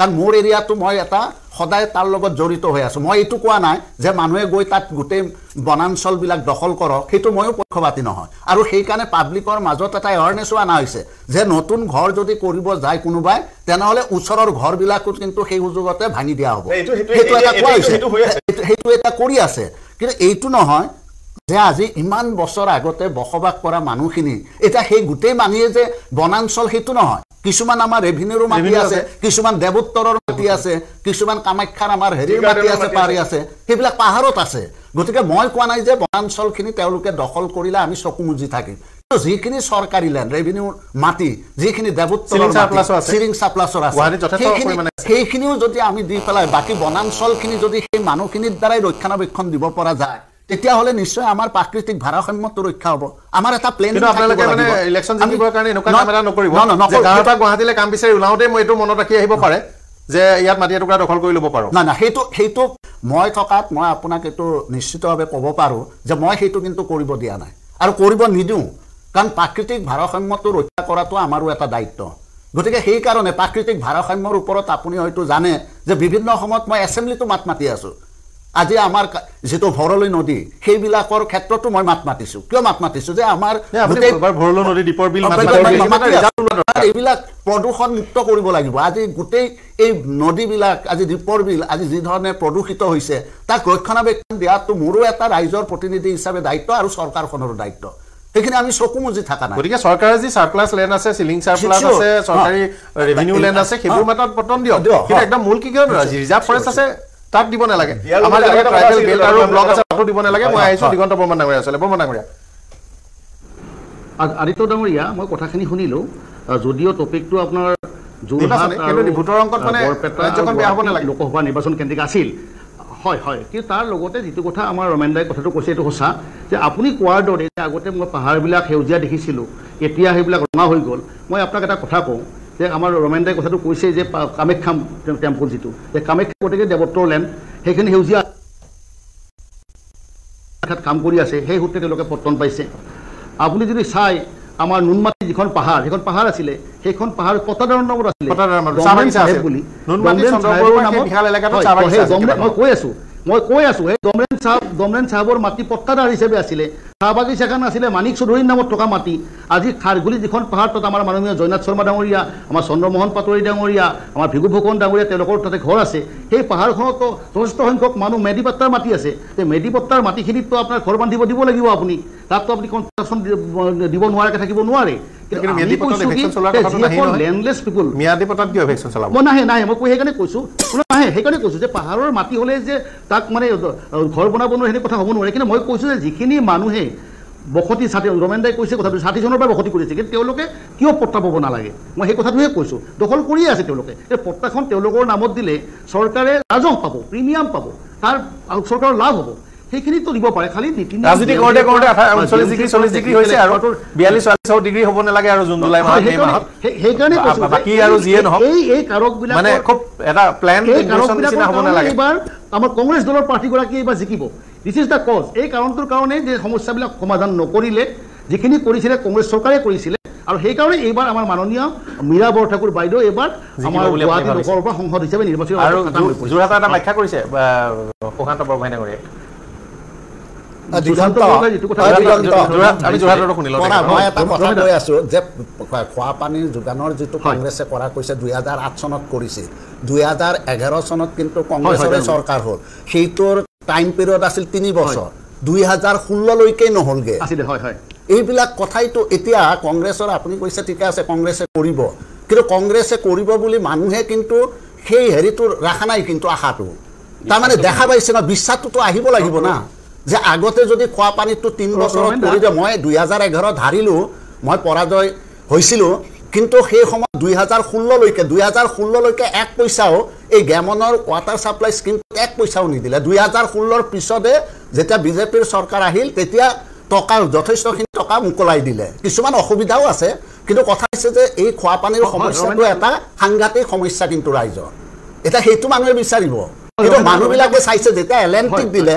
কাৰণ মোৰ এৰিয়াটো মই এটা সদায় তাৰ লগত জড়িত হৈ আছোঁ মই এইটো কোৱা নাই যে মানুহে গৈ তাত গোটেই বনাঞ্চলবিলাক দখল কৰক সেইটো ময়ো পক্ষপাতি নহয় আৰু সেইকাৰণে পাব্লিকৰ মাজত এটা এৱাৰনেছো অনা হৈছে যে নতুন ঘৰ যদি কৰিব যায় কোনোবাই তেনেহ'লে ওচৰৰ ঘৰবিলাকো কিন্তু সেই সুযোগতে ভাঙি দিয়া হ'ব সেইটো এটা কোৱা হৈছে সেইটো এটা কৰি আছে কিন্তু এইটো নহয় যে আজি ইমান বছৰ আগতে বসবাস কৰা মানুহখিনি এতিয়া সেই গোটেই মানুহে যে বনাঞ্চল সেইটো নহয় কিছুমান আমাৰ ৰেভিনিউৰ মাটি আছে কিছুমান দেৱোত্তৰৰ মাটি আছে কিছুমান কামাখ্যাৰ আমাৰ হেৰিৰ মাটি আছে পাৰি আছে সেইবিলাক পাহাৰত আছে গতিকে মই কোৱা নাই যে বনাঞ্চলখিনি তেওঁলোকে দখল কৰিলে আমি চকু মুজি থাকিম যিখিনি চৰকাৰী লেণ্ড ৰেভিনিউৰ মাটি যিখিনি দেৱোত্তৰিং চাপ্লাছৰ আছে সেইখিনিও যদি আমি দি পেলাই বাকী বনাঞ্চলখিনি যদি সেই মানুহখিনিৰ দ্বাৰাই ৰক্ষণাবেক্ষণ দিব পৰা যায় তেতিয়া হলে নিশ্চয় আমাৰ প্ৰাকৃতিক ভাৰসাম্যটো ৰক্ষা হ'ব আমাৰ এটা প্লেন ইলেকশ্যন জিকিবৰ কাৰণে এনেকুৱা কেমেৰা নকৰিব গুৱাহাটীলৈ কাম বিচাৰি ওলাওঁতে মই এইটো মনত ৰাখি আহিব পাৰে যে ইয়াত মাটি এটুকুৰা দখল কৰি ল'ব পাৰোঁ না না সেইটো সেইটো মই থকাত মই আপোনাক এইটো নিশ্চিতভাৱে ক'ব পাৰোঁ যে মই সেইটো কিন্তু কৰিব দিয়া নাই আৰু কৰিব নিদিওঁ কাৰণ প্ৰাকৃতিক ভাৰসাম্যটো ৰক্ষা কৰাটো আমাৰো এটা দায়িত্ব গতিকে সেইকাৰণে প্ৰাকৃতিক ভাৰসাম্যৰ ওপৰত আপুনি হয়তো জানে যে বিভিন্ন সময়ত মই এছেম্বলিটো মাত মাতি আছোঁ আজি আমাৰ যিটো ভৰলৈ নদী সেইবিলাকৰ ক্ষেত্ৰতো মই মাত মাতিছো কিয় মাত মাতিছো যে আমাৰ এইবিলাক প্ৰদূষণ মুক্ত কৰিব লাগিব আজি গোটেই এই নদীবিলাক আজি দীপৰ বিল আজি যিধৰণে প্ৰদূষিত হৈছে তাক ৰক্ষণাবেক্ষণ দিয়াটো মোৰো এটা ৰাইজৰ প্ৰতিনিধি হিচাপে দায়িত্ব আৰু চৰকাৰখনৰো দায়িত্ব সেইখিনি আমি চকু মুজি থকা নাই গতিকে চৰকাৰে যি চাৰ্প্লাছ লেণ্ড আছে চিলিং চাৰ্প্লাছ আছে চৰকাৰী ৰেভিনিউ লেণ্ড আছে সেইবোৰ মাত্ৰ প্ৰথম দিয়ক একদম মূল কি কিয় ৰিজাৰ্ভ ফৰেষ্ট আছে তাত দিব নালাগে আমাৰ জেগাত ট্ৰাইবেল বেল্ট আৰু ব্লক আছে তাতো দিব নালাগে মই আহিছোঁ দিগন্ত বৰ্মন ডাঙৰীয়া আছিলে বৰ্মন ডাঙৰীয়া আদিত্য ডাঙৰীয়া মই কথাখিনি শুনিলোঁ যদিও টপিকটো আপোনাৰ লোকসভা নিৰ্বাচন কেন্দ্ৰিক আছিল হয় হয় কিন্তু তাৰ লগতে যিটো কথা আমাৰ ৰমেন দাই কথাটো কৈছে এইটো সঁচা যে আপুনি কোৱাৰ দৰে আগতে মই পাহাৰবিলাক সেউজীয়া দেখিছিলোঁ এতিয়া সেইবিলাক ৰঙা হৈ গ'ল মই আপোনাক এটা কথা কওঁ যে আমাৰ ৰমেন্দাই কথাটো কৈছে যে কামাখ্যা টেম্পল যিটো যে কামাখ্যা গতিকে দেৱত্বৰ লেণ্ড সেইখিনি সেউজীয়া কাম কৰি আছে সেই সূত্ৰে তেওঁলোকে পত্তন পাইছে আপুনি যদি চাই আমাৰ নুনমাটি যিখন পাহাৰ সেইখন পাহাৰ আছিলে সেইখন পাহাৰ কটাদাৰ নামত আছিলে বুলি মই কৈ আছো মই কৈ আছোঁ এই দমৰেণ চাহাব দমৰেণ চাহাবৰ মাটি পট্টাদাৰ হিচাপে আছিলে চাহ বাগিচাখন আছিলে মানিক চৌধুৰীৰ নামত থকা মাটি আজি খাৰগুলি যিখন পাহাৰ তাত আমাৰ মাননীয় জয়নাথ শৰ্মা ডাঙৰীয়া আমাৰ চন্দ্ৰমোহন পাটোৱাৰী ডাঙৰীয়া আমাৰ ভিগু ফুকন ডাঙৰীয়া তেওঁলোকৰ তাতে ঘৰ আছে সেই পাহাৰখনতো যথেষ্ট সংখ্যক মানুহ মেডিপাট্টাৰ মাটি আছে সেই মেডিপাট্টাৰ মাটিখিনিততো আপোনাৰ ঘৰ বান্ধিব দিব লাগিব আপুনি তাততো আপুনি কনষ্ট্ৰাকশ্যন দিব নোৱাৰাকৈ থাকিব নোৱাৰে পাহাৰৰ মাটি হলে যে তাক মানে ঘৰ বনাব নোৱাৰে সেই কথা হ'ব নোৱাৰে কিন্তু মই কৈছো যে যিখিনি মানুহে বসতি ষাঠি ৰমেন দাই কৈছে কথাটো ষাঠি চনৰ পৰা বসতি কৰিছে কিন্তু তেওঁলোকে কিয় পত্তা পাব নালাগে মই সেই কথাটোহে কৈছো দখল কৰিয়ে আছে তেওঁলোকে এই পত্তাখন তেওঁলোকৰ নামত দিলে চৰকাৰে ৰাজহ পাব প্ৰিমিয়াম পাব তাৰ চৰকাৰৰ লাভ হ'ব সেইখিনিতো দিব পাৰে খালি নীতি ৰাজনীতি কৰোঁতে কৰোঁতে আঠাইছ ডিগ্ৰী চল্লিছ ডিগ্ৰী হৈছে আৰু বিয়াল্লিছ চল্লিছ ডিগ্ৰী হ'ব নালাগে আৰু জুন জুলাই মাহত সেইকাৰণে বাকী আৰু যিয়ে নহওক এই এই কাৰকবিলাক মানে খুব এটা প্লেন হ'ব নালাগে এইবাৰ আমাৰ কংগ্ৰেছ দলৰ পাৰ্টীগৰাকী এইবাৰ জিকিব দিছ ইজ দ্য কজ এই কাৰণটোৰ কাৰণে যে সমস্যাবিলাক সমাধান নকৰিলে যিখিনি কৰিছিলে কংগ্ৰেছ চৰকাৰে কৰিছিলে আৰু সেইকাৰণে এইবাৰ আমাৰ মাননীয় মীৰা বৰঠাকুৰ বাইদেউ এইবাৰ সংসদ হিচাপে নিৰ্বাচিত কৰিছে সুকান্ত বৰগোহাঁই খোৱা পানীৰ যোগানৰ যিটো কংগ্ৰেছে কৰা কৈছে দুই হাজাৰ আঠ চনত কৰিছিল দুই হাজাৰ এঘাৰ চনত কিন্তু কংগ্ৰেছৰে চৰকাৰ হ'ল সেইটোৰ টাইম পিৰিয়ড আছিল তিনি বছৰ দুই হাজাৰ ষোল্ললৈকে নহ'লগে এইবিলাক কথাইতো এতিয়া কংগ্ৰেছৰ আপুনি কৈছে ঠিকে আছে কংগ্ৰেছে কৰিব কিন্তু কংগ্ৰেছে কৰিব বুলি মানুহে কিন্তু সেই হেৰিটো ৰাখা নাই কিন্তু আশাটো তাৰমানে দেখা পাইছে ন বিশ্বাসটোতো আহিব লাগিব না যে আগতে যদি খোৱা পানীটো তিনি বছৰত মই দুই হাজাৰ এঘাৰ ধাৰিলোঁ মই পৰাজয় হৈছিলোঁ কিন্তু সেই সময়ত দুই হাজাৰ ষোল্ললৈকে দুই হাজাৰ ষোল্ললৈকে এক পইচাও এই গেমনৰ ৱাটাৰ ছাপ্লাই স্কিমটোত এক পইচাও নিদিলে দুই হাজাৰ ষোল্লৰ পিছতে যেতিয়া বিজেপিৰ চৰকাৰ আহিল তেতিয়া টকা যথেষ্টখিনি টকা মোকলাই দিলে কিছুমান অসুবিধাও আছে কিন্তু কথা হৈছে যে এই খোৱা পানীৰ সমস্যাটো এটা সাংঘাতিক সমস্যা কিন্তু ৰাইজৰ এতিয়া সেইটো মানুহে বিচাৰিব কিন্তু মানুহবিলাকে চাইছে যেতিয়া এল এন টিক দিলে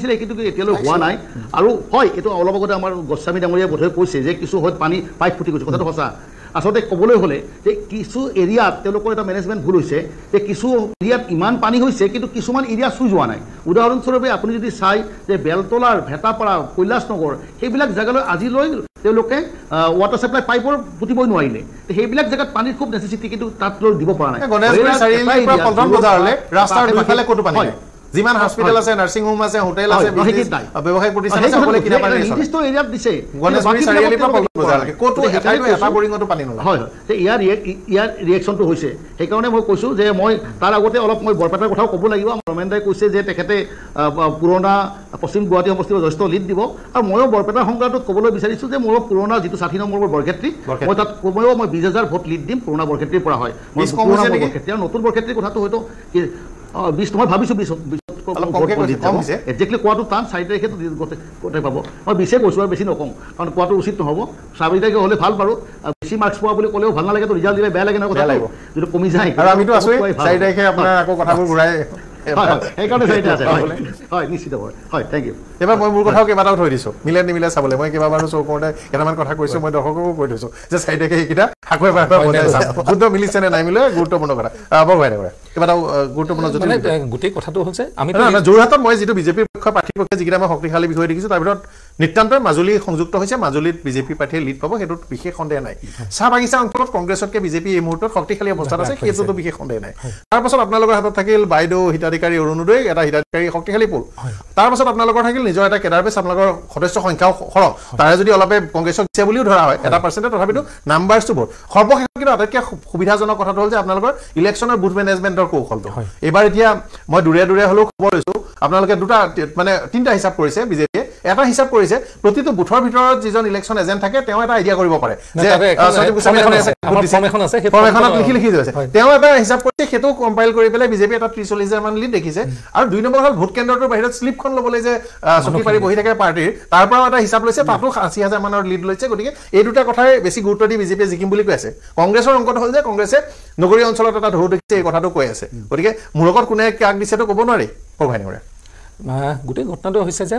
লাগিছিলে কিন্তু এতিয়ালৈ হোৱা নাই আৰু হয় এইটো অলপ আগতে আমাৰ গোস্বামী ডাঙৰীয়াই বোধহয় কৈছে যে কিছু হয় পানী পাইপ ফুটি গৈছে কথাটো সঁচা আচলতে ক'বলৈ হ'লে যে কিছু এৰিয়াত তেওঁলোকৰ এটা মেনেজমেণ্ট ভুল হৈছে যে কিছু এৰিয়াত ইমান পানী হৈছে কিন্তু কিছুমান এৰিয়া চুই যোৱা নাই উদাহৰণস্বৰূপে আপুনি যদি চাই যে বেলতলাৰ ভেটাপাৰা নগৰ সেইবিলাক জেগালৈ আজিলৈ তেওঁলোকে ৱাটাৰ ছাপ্লাই পাইপৰ ফুটিবই নোৱাৰিলে সেইবিলাক জেগাত পানীৰ খুব নেচেচিটি কিন্তু তাত লৈ দিব পৰা নাই যিমান হস্পিটেল আছে নাৰ্ছিং হোম আছে হোটেল আছে ব্যৱহাৰিক প্ৰতিষ্ঠান ইয়াৰ হৈছে সেইকাৰণে মই কৈছোঁ যে মই তাৰ আগতে অলপ মই বৰপেটাৰ কথাও ক'ব লাগিব আমাৰ ৰমেন্দ্ৰাই কৈছে যে তেখেতে পুৰণা পশ্চিম গুৱাহাটী সমষ্টিৰ জ্যেষ্ঠ লিড দিব আৰু ময়ো বৰপেটাৰ সংক্ৰান্তত ক'বলৈ বিচাৰিছোঁ যে মোৰ পুৰণা যিটো ষাঠি নম্বৰ মোৰ বৰক্ষেত্ৰী মই তাত ময়ো মই বিছ হাজাৰ ভোট লিড দিম পুৰণা বৰক্ষেত্ৰীৰ পৰা হয় মই পুৰণা আৰু নতুন বৰক্ষেত্ৰীৰ কথাটো হয়তো বিছ মই ভাবিছোঁ বিছ এক্সেক্টলি কোৱাটো টান চাৰি তাৰিখে গোটেই পাব মই বিছে কৈছোঁ আৰু বেছি নকওঁ কাৰণ কোৱাটো উচিত নহ'ব চাৰি তাৰিখে হ'লে ভাল বাৰু বেছি মাৰ্কছ পোৱা বুলি ক'লেও ভাল নালাগে ৰিজাল্ট দিলে বেয়া লাগে নহয় কথা লাগিব যিটো কমি যায় আৰু আমিতো আছোঁ চাৰি তাৰিখে আপোনাৰ আকৌ কথাবোৰ ঘূৰাই এবাৰ মই মোৰ কথাও কেইবাটাও থৈ দিছোঁ মিলে নিমিলে চাবলৈ মই কেইবাবাৰো চৌ কৰোঁতে কেইটামান কথা কৈছোঁ মই দৰ্শককো কৈ থৈছোঁ যে চাৰি তাৰিখে সেইকেইটা আকৌ এবাৰ মিলিছে নে নাই মিলে গুৰুত্বপূৰ্ণ কথা বৰ কিবা গুরুত্বপূর্ণ যদি গোটেই কথাটো হচ্ছে আমি যোরহাটত মই যেটো বিজেপি পক্ষ প্রার্থীপক্ষে যেটা আমি শক্তিশালী বিষয় দেখিছো তার নিতান্ত মাজুলী সংযুক্ত হয়েছে মাজুলীত বিজেপি প্রার্থীয় লিড পাব সেটা বিশেষ সন্দেহ নাই চাহ বাগিচা অঞ্চলত কংগ্রেসকে বিজেপি এই মুহূর্তে শক্তিশালী অবস্থা আছে সেটাতো বিশেষ সন্দেহ নাই তারপর আপনার হাতত থাকিল বাইদেউ হিতাধিকারী অরুণোদয় এটা হিতাধিকারী শক্তিশালী পুল তারপর আপনার থাকিল নিজের একটা কেডারবেস আপনার সদস্য সংখ্যাও সরক তারা যদি অল্পে কংগ্রেসক দিছে বলেও ধরা হয় এটা পার্সেন্টে তথাপিও নাম্বার সর্বশেষ কিন্তু আটাইতকৈ সুবিধাজনক কথাটো হ'ল যে আপোনালোকৰ ইলেকশ্যনৰ বুথ মেনেজমেণ্টৰ কৌশলটো এইবাৰ এতিয়া মই দূৰে দূৰে হ'লেও খবৰ লৈছোঁ আপোনালোকে দুটা মানে তিনিটা হিচাপ কৰিছে বিজেপিয়ে এটা হিচাপ কৰিছে প্ৰতিটো বুথৰ ভিতৰত যিজন ইলেকশ্যন এজেণ্ট থাকে তেওঁ এটা আইডিয়া কৰিব পাৰে যে তেওঁ এটা হিচাপ কৰিছে সেইটো কম্পাইল কৰি পেলাই বিজেপি এটা ত্ৰিছ চল্লিছ হাজাৰমান লিড দেখিছে আৰু দুই নম্বৰ হ'ল ভোট কেন্দ্ৰটোৰ বাহিৰত শ্লিপখন ল'বলৈ যে চকী পাৰি বহি থাকে পাৰ্টিৰ তাৰ পৰাও এটা হিচাপ লৈছে তাতো আশী হাজাৰমানৰ লিড লৈছে গতিকে এই দুটা কথাই বেছি গুৰুত্ব দি বিজেপিয়ে জিকিম বুলি কৈ আছে কংগ্ৰেছ কংগ্ৰেছৰ অংকত হ'ল যে কংগ্ৰেছে নগৰীয় অঞ্চলত এটা ধৰু দেখিছে এই কথাটো কৈ আছে গতিকে মোৰ লগত কোনে কাক দিছেতো ক'ব নোৱাৰি কোভাইনগৰে গোটেই ঘটনাটো হৈছে যে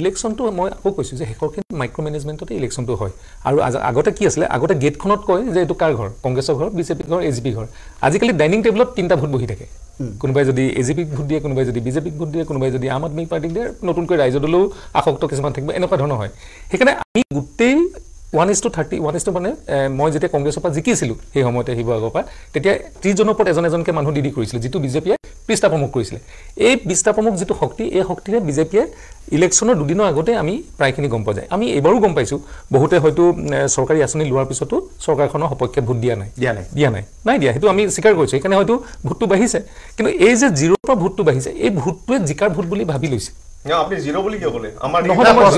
ইলেকশ্যনটো মই আকৌ কৈছোঁ যে শেষৰখিনি মাইক্ৰ' মেনেজমেণ্টতে ইলেকশ্যনটো হয় আৰু আগতে কি আছিলে আগতে গেটখনত কয় যে এইটো কাৰ ঘৰ কংগ্ৰেছৰ ঘৰ বিজেপি ঘৰ এ জি পি ঘৰ আজিকালি ডাইনিং টেবুলত তিনিটা ভোট বহি থাকে কোনোবাই যদি এ জি পিক ভোট দিয়ে কোনোবাই যদি বিজেপিক ভোট দিয়ে কোনোবাই যদি আম আদমি পাৰ্টিক দিয়ে নতুনকৈ ৰাইজৰ দলেও আসক্ত কিছুমান থাকিব এনেকুৱা ধৰণৰ হয় সেইকাৰণে আমি গোটেই one is to thirty one is to মানে মই যেতিয়া কংগ্ৰেছৰ পৰা জিকিছিলোঁ সেই সময়তে শিৱসাগৰৰ পৰা তেতিয়া ত্ৰিছজনৰ ওপৰত এজন এজনকৈ মানুহ দি দি কৰিছিলে যিটো বিজেপিয়ে বিছটা প্ৰমুখ কৰিছিলে এই বিছটা প্ৰমুখ যিটো শক্তি এই শক্তিৰে বিজেপিয়ে ইলেকশ্যনৰ দুদিনৰ আগতে আমি প্ৰায়খিনি গম পোৱা যায় আমি এইবাৰো গম পাইছোঁ বহুতে হয়তো চৰকাৰী আঁচনি লোৱাৰ পিছতো চৰকাৰখনৰ সপক্ষে ভোট দিয়া নাই দিয়া নাই দিয়া নাই নাই দিয়া সেইটো আমি স্বীকাৰ কৰিছোঁ সেইকাৰণে হয়তো ভোটটো বাঢ়িছে কিন্তু এই যে জিৰ'ৰ পৰা ভোটটো বাঢ়িছে এই ভোটটোৱে জিকাৰ ভোট বুলি ভাবি লৈছে অসুবিধাটো হৈছে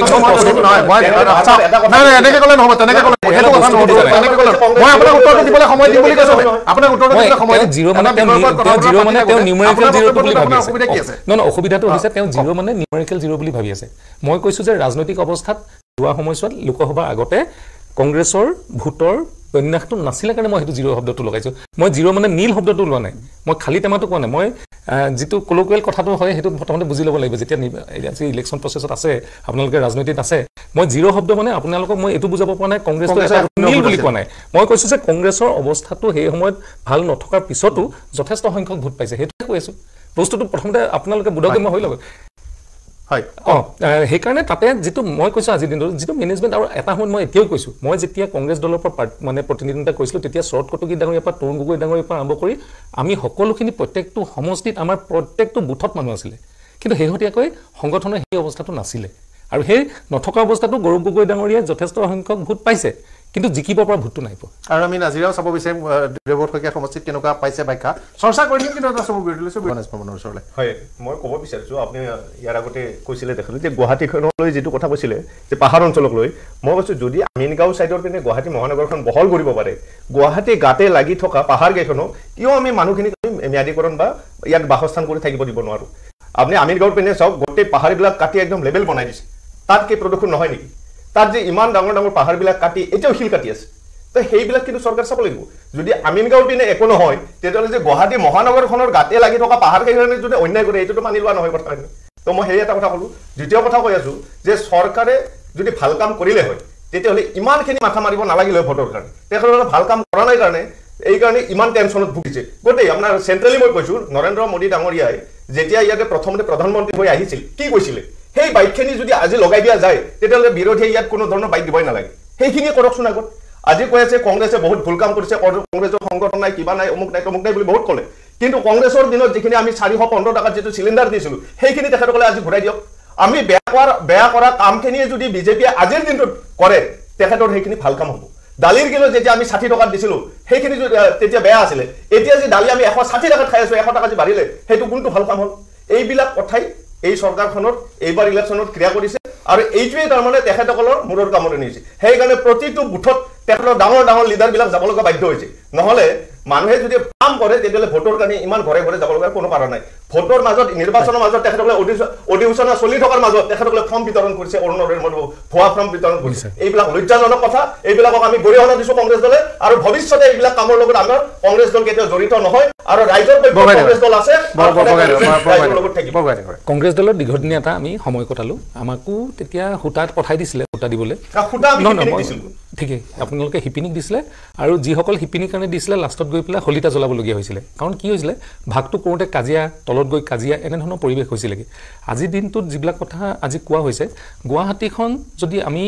তেওঁ জিৰ' মানে নিউমেৰিকেল জিৰ' বুলি ভাবি আছে মই কৈছো যে ৰাজনৈতিক অৱস্থাত যোৱা সময়ছোৱাত লোকসভাৰ আগতে কংগ্ৰেছৰ ভোটৰ উপন্যাসটো নাছিলে কাৰণে মই সেইটো জিৰ' শব্দটো লগাইছোঁ মই জিৰ' মানে নীল শব্দটো লোৱা নাই মই খালী টেমাটো কোৱা নাই মই যিটো কলকুৱেল কথাটো হয় সেইটো প্ৰথমতে বুজি ল'ব লাগিব যেতিয়া ইলেকশ্যন প্ৰচেছত আছে আপোনালোকে ৰাজনীতিত আছে মই জিৰ' শব্দ মানে আপোনালোকক মই এইটো বুজাব পৰা নাই কংগ্ৰেছ নীল বুলি কোৱা নাই মই কৈছোঁ যে কংগ্ৰেছৰ অৱস্থাটো সেই সময়ত ভাল নথকাৰ পিছতো যথেষ্ট সংখ্যক ভোট পাইছে সেইটোৱে কৈ আছোঁ বস্তুটো প্ৰথমতে আপোনালোকে বুধকে মই হৈ ল'ব সেইকাৰণে তাতে যিটো মই কৈছোঁ আজিৰ দিনটো যিটো মেনেজমেণ্ট আৰু এটা সময়ত মই এতিয়াও কৈছোঁ মই যেতিয়া কংগ্ৰেছ দলৰ পৰা মানে প্ৰতিনিধিত্বতা কৰিছিলোঁ তেতিয়া শৰৎ কটকী ডাঙৰীয়াৰ পৰা তৰুণ গগৈ ডাঙৰীয়াৰ পৰা আৰম্ভ কৰি আমি সকলোখিনি প্ৰত্যেকটো সমষ্টিত আমাৰ প্ৰত্যেকটো বুথত মানুহ আছিলে কিন্তু শেহতীয়াকৈ সংগঠনৰ সেই অৱস্থাটো নাছিলে আৰু সেই নথকা অৱস্থাটো গৌৰৱ গগৈ ডাঙৰীয়াই যথেষ্ট সংখ্যক ভোট পাইছে কিন্তু জিকিব পৰা ভূতটো নাই পোৱা আৰু আমি নাজিৰাও চাব বিচাৰিম দেৱত শইকীয়া সমষ্টিত কেনেকুৱা পাইছে ব্যাখ্যা চৰ্চা কৰি দিম কিন্তু এটা চব বিৰোধী লৈছোঁ গণেশ ভৱনৰ ওচৰলৈ হয় মই ক'ব বিচাৰিছোঁ আপুনি ইয়াৰ আগতে কৈছিলে দেখোন যে গুৱাহাটীখনলৈ যিটো কথা কৈছিলে যে পাহাৰ অঞ্চলক লৈ মই কৈছোঁ যদি আমিনগাঁও ছাইডৰ পিনে গুৱাহাটী মহানগৰখন বহল কৰিব পাৰে গুৱাহাটী গাতে লাগি থকা পাহাৰ কেইখনো কিয় আমি মানুহখিনিক আমি ম্যাদীকৰণ বা ইয়াত বাসস্থান কৰি থাকিব দিব নোৱাৰোঁ আপুনি আমিনগাঁৱৰ পিনে চাওক গোটেই পাহাৰবিলাক কাটি একদম লেবেল বনাই দিছে তাতকৈ প্ৰদূষণ নহয় নেকি তাত যে ইমান ডাঙৰ ডাঙৰ পাহাৰবিলাক কাটি এতিয়াও শিল কাটি আছে তো সেইবিলাক কিন্তু চৰকাৰে চাব লাগিব যদি আমিনগাঁৱৰ পিনে একো নহয় তেতিয়াহ'লে যে গুৱাহাটী মহানগৰখনৰ গাতে লাগি থকা পাহাৰ কেইখনে যদি অন্যায় কৰে এইটোতো মানি লোৱা নহয় কথাখিনি তো মই সেই এটা কথা ক'লোঁ দ্বিতীয় কথা কৈ আছোঁ যে চৰকাৰে যদি ভাল কাম কৰিলে হয় তেতিয়াহ'লে ইমানখিনি মাথা মাৰিব নালাগিলে হয় ভোটৰ কাৰণে তেখেতসকলে ভাল কাম কৰা নাই কাৰণে এইকাৰণে ইমান টেনশ্যনত ভুগিছে গোটেই আপোনাৰ চেণ্ট্ৰেলি মই কৈছোঁ নৰেন্দ্ৰ মোদী ডাঙৰীয়াই যেতিয়া ইয়াতে প্ৰথমতে প্ৰধানমন্ত্ৰী হৈ আহিছিল কি কৈছিলে সেই বাইকখিনি যদি আজি লগাই দিয়া যায় তেতিয়াহ'লে বিৰোধীয়ে ইয়াত কোনো ধৰণৰ বাইক দিবই নালাগে সেইখিনিয়ে কৰকচোন আগত আজি কৈ আছে কংগ্ৰেছে বহুত ভুল কাম কৰিছে কংগ্ৰেছৰ সংগঠন নাই কিবা নাই অমুক নাই তমুক নাই বুলি বহুত ক'লে কিন্তু কংগ্ৰেছৰ দিনত যিখিনি আমি চাৰিশ পোন্ধৰ টকাত যিটো চিলিণ্ডাৰ দিছিলোঁ সেইখিনি তেখেতসকলে আজি ঘূৰাই দিয়ক আমি বেয়া কৰা বেয়া কৰা কামখিনিয়ে যদি বিজেপিয়ে আজিৰ দিনটোত কৰে তেখেতৰ সেইখিনি ভাল কাম হ'ব দালিৰ কিলো যেতিয়া আমি ষাঠি টকাত দিছিলোঁ সেইখিনি যদি তেতিয়া বেয়া আছিলে এতিয়া যি দালি আমি এশ ষাঠি টকাত খাই আছোঁ এশ টকা যদি বাঢ়িলে সেইটো কোনটো ভাল কাম হ'ল এইবিলাক কথাই এই চৰকাৰখনত এইবাৰ ইলেকশ্যনত ক্ৰিয়া কৰিছে আৰু এইটোৱেই তাৰমানে তেখেতসকলৰ মূৰৰ কামৰ নিছে সেইকাৰণে প্ৰতিটো বুথত তেখেতৰ ডাঙৰ ডাঙৰ লিডাৰবিলাক যাব লগা বাধ্য হৈছে নহ'লে মানুহে যদি কাম করে তেতিয়ালে ভোটর কারণে ইমান ঘরে ঘরে যাবল কোনো কারণ নাই ভোটর মাজত নির্বাচনের মাজত তখন অধিসূচনা চলি থাকার মাজত তখন ফর্ম বিতরণ করেছে অরুণোদয়ের মধ্যে ভুয়া ফর্ম বিতরণ করেছে এইবিল লজ্জাজনক কথা এইবিল আমি গরিহনা দিছো কংগ্রেস দলে আর ভবিষ্যতে এইবিল কামর আমার কংগ্রেস দল কেউ জড়িত নহয় আর রাইজর কংগ্রেস দল আছে কংগ্রেস দলের দীর্ঘদিন এটা আমি সময় কটালো আমাকো তেতিয়া সূতাত পঠাই দিছিলে হুতা দিবলে ঠিকই আপনাদের হিপিনিক দিছিলে আর যখন হিপিনিক কারণে দিছিলে লাস্টত গিয়ে পেলায় হলিতা জ্বলাবলৈ কৰিবলগীয়া হৈছিলে কাৰণ কি হৈছিলে ভাগটো কৰোঁতে কাজিয়া তলত গৈ কাজিয়া এনেধৰণৰ পৰিৱেশ হৈছিলেগৈ আজিৰ দিনটোত যিবিলাক কথা আজি কোৱা হৈছে গুৱাহাটীখন যদি আমি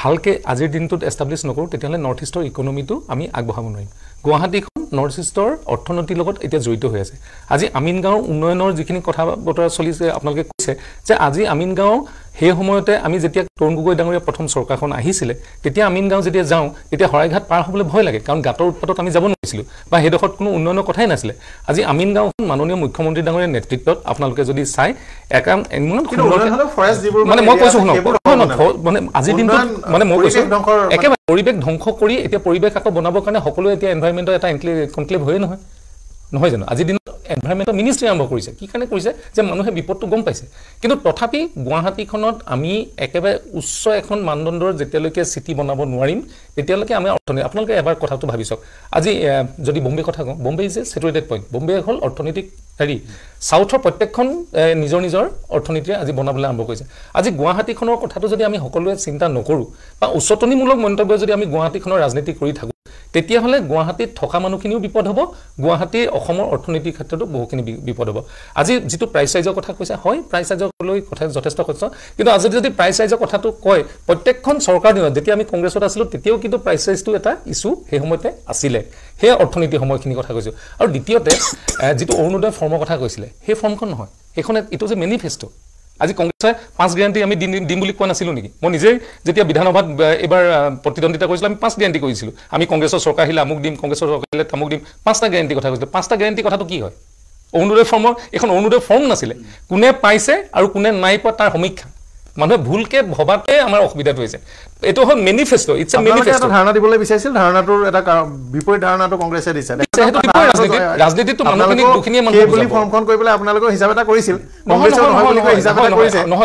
ভালকৈ আজিৰ দিনটোত এষ্টাব্লিছ নকৰোঁ তেতিয়াহ'লে নৰ্থ ইষ্টৰ ইকনমিটো আমি আগবঢ়াব নোৱাৰিম গুৱাহাটীখন নৰ্থ ইষ্টৰ অৰ্থনীতিৰ লগত এতিয়া জড়িত হৈ আছে আজি আমিন আমিনগাঁৱৰ উন্নয়নৰ যিখিনি কথা বতৰা চলিছে আপোনালোকে কৈছে যে আজি আমিন গাঁও সেই সময়তে আমি যেতিয়া তৰুণ গগৈ ডাঙৰীয়া প্ৰথম চৰকাৰখন আহিছিলে তেতিয়া আমিন গাঁও যেতিয়া যাওঁ তেতিয়া শৰাইঘাট পাৰ হ'বলৈ ভয় লাগে কাৰণ গাঁতৰ উৎপাতত আমি যাব নোৱাৰিছিলোঁ বা সেইডোখৰত কোনো উন্নয়নৰ কথাই নাছিলে আজি আমিন গাঁওখন মাননীয় মুখ্যমন্ত্ৰী ডাঙৰীয়া নেতৃত্বত আপোনালোকে যদি চাই শুনক মানে একেবাৰে পৰিৱেশ ধ্বংস কৰি এতিয়া পৰিৱেশ আকৌ বনাবৰ কাৰণে সকলোৱে এতিয়া এনভাইৰমেণ্টৰ এটা কনক্লেভ হয়েই নহয় নহয় জানো আজি দিনত এনভাইৰমেণ্টৰ মিনিষ্ট্ৰী আৰম্ভ কৰিছে কি কাৰণে কৰিছে যে মানুহে বিপদটো গম পাইছে কিন্তু তথাপি গুৱাহাটীখনত আমি একেবাৰে উচ্চ এখন মানদণ্ডৰ যেতিয়ালৈকে চিটি বনাব নোৱাৰিম তেতিয়ালৈকে আমি অৰ্থনীতি আপোনালোকে এবাৰ কথাটো ভাবি চাওক আজি যদি বম্বে কথা কওঁ Bombay is a saturated point Bombay হ'ল অৰ্থনৈতিক হেৰি চাউথৰ প্ৰত্যেকখন নিজৰ নিজৰ অৰ্থনীতিৰে আজি বনাবলৈ আৰম্ভ কৰিছে আজি গুৱাহাটীখনৰ কথাটো যদি আমি সকলোৱে চিন্তা নকৰোঁ বা উচতনিমূলক মন্তব্য যদি আমি গুৱাহাটীখনৰ ৰাজনীতি কৰি থাকোঁ তেতিয়াহ'লে গুৱাহাটীত থকা মানুহখিনিও বিপদ হ'ব গুৱাহাটীৰ অসমৰ অৰ্থনীতিৰ ক্ষেত্ৰতো বহুখিনি বিপদ হ'ব আজি যিটো প্ৰাইজ ৰাইজৰ কথা কৈছে হয় প্ৰাইচ ৰাইজক লৈ কথা যথেষ্ট কৈছে কিন্তু আজি যদি প্ৰাইজ ৰাইজৰ কথাটো কয় প্ৰত্যেকখন চৰকাৰ দিনত যেতিয়া আমি কংগ্ৰেছত আছিলোঁ তেতিয়াও কি কিন্তু প্ৰাইচ প্ৰাইচাইজটো এটা ইছ্যু সেই সময়তে আছিলে সেই অৰ্থনীতি সময়খিনিৰ কথা কৈছোঁ আৰু দ্বিতীয়তে যিটো অৰুণোদয় ফৰ্মৰ কথা কৈছিলে সেই ফৰ্মখন নহয় সেইখন এইটো যে মেনিফেষ্টো আজি কংগ্ৰেছে পাঁচ গেৰাণ্টি আমি দিম বুলি কোৱা নাছিলোঁ নেকি মই নিজেই যেতিয়া বিধানসভাত এইবাৰ প্ৰতিদ্বন্দ্বিতা কৰিছিলোঁ আমি পাঁচ গেৰাণ্টি কৰিছিলোঁ আমি কংগ্ৰেছৰ চৰকাৰ আহিলে আমুক দিম কংগ্ৰেছৰ চৰকাৰ আহিলে তামুক দিম পাঁচটা গেৰাণ্টি কথা কৈছিলোঁ পাঁচটা গেৰাণ্টি কথাটো কি হয় অৰুণোদয় ফৰ্মৰ এইখন অৰুণোদয় ফৰ্ম নাছিলে কোনে পাইছে আৰু কোনে নাই পোৱা তাৰ সমীক্ষা মানুহে ভুলকে ভবাতে আমাৰ অসুবিধাটো হৈছে এইটো হ'ল মেনিফেষ্ট ইটছ এ মেনিফেষ্ট ধাৰণা দিবলৈ বিচাৰিছিল ধাৰণাটোৰ এটা বিপৰীত ধাৰণাটো কংগ্ৰেছে দিছে ৰাজনীতিটো মানুহখিনি দুখিনিয়ে মানুহ বুলি ফৰ্মখন কৰিবলৈ আপোনালোকৰ হিচাপ এটা কৰিছিল নহয়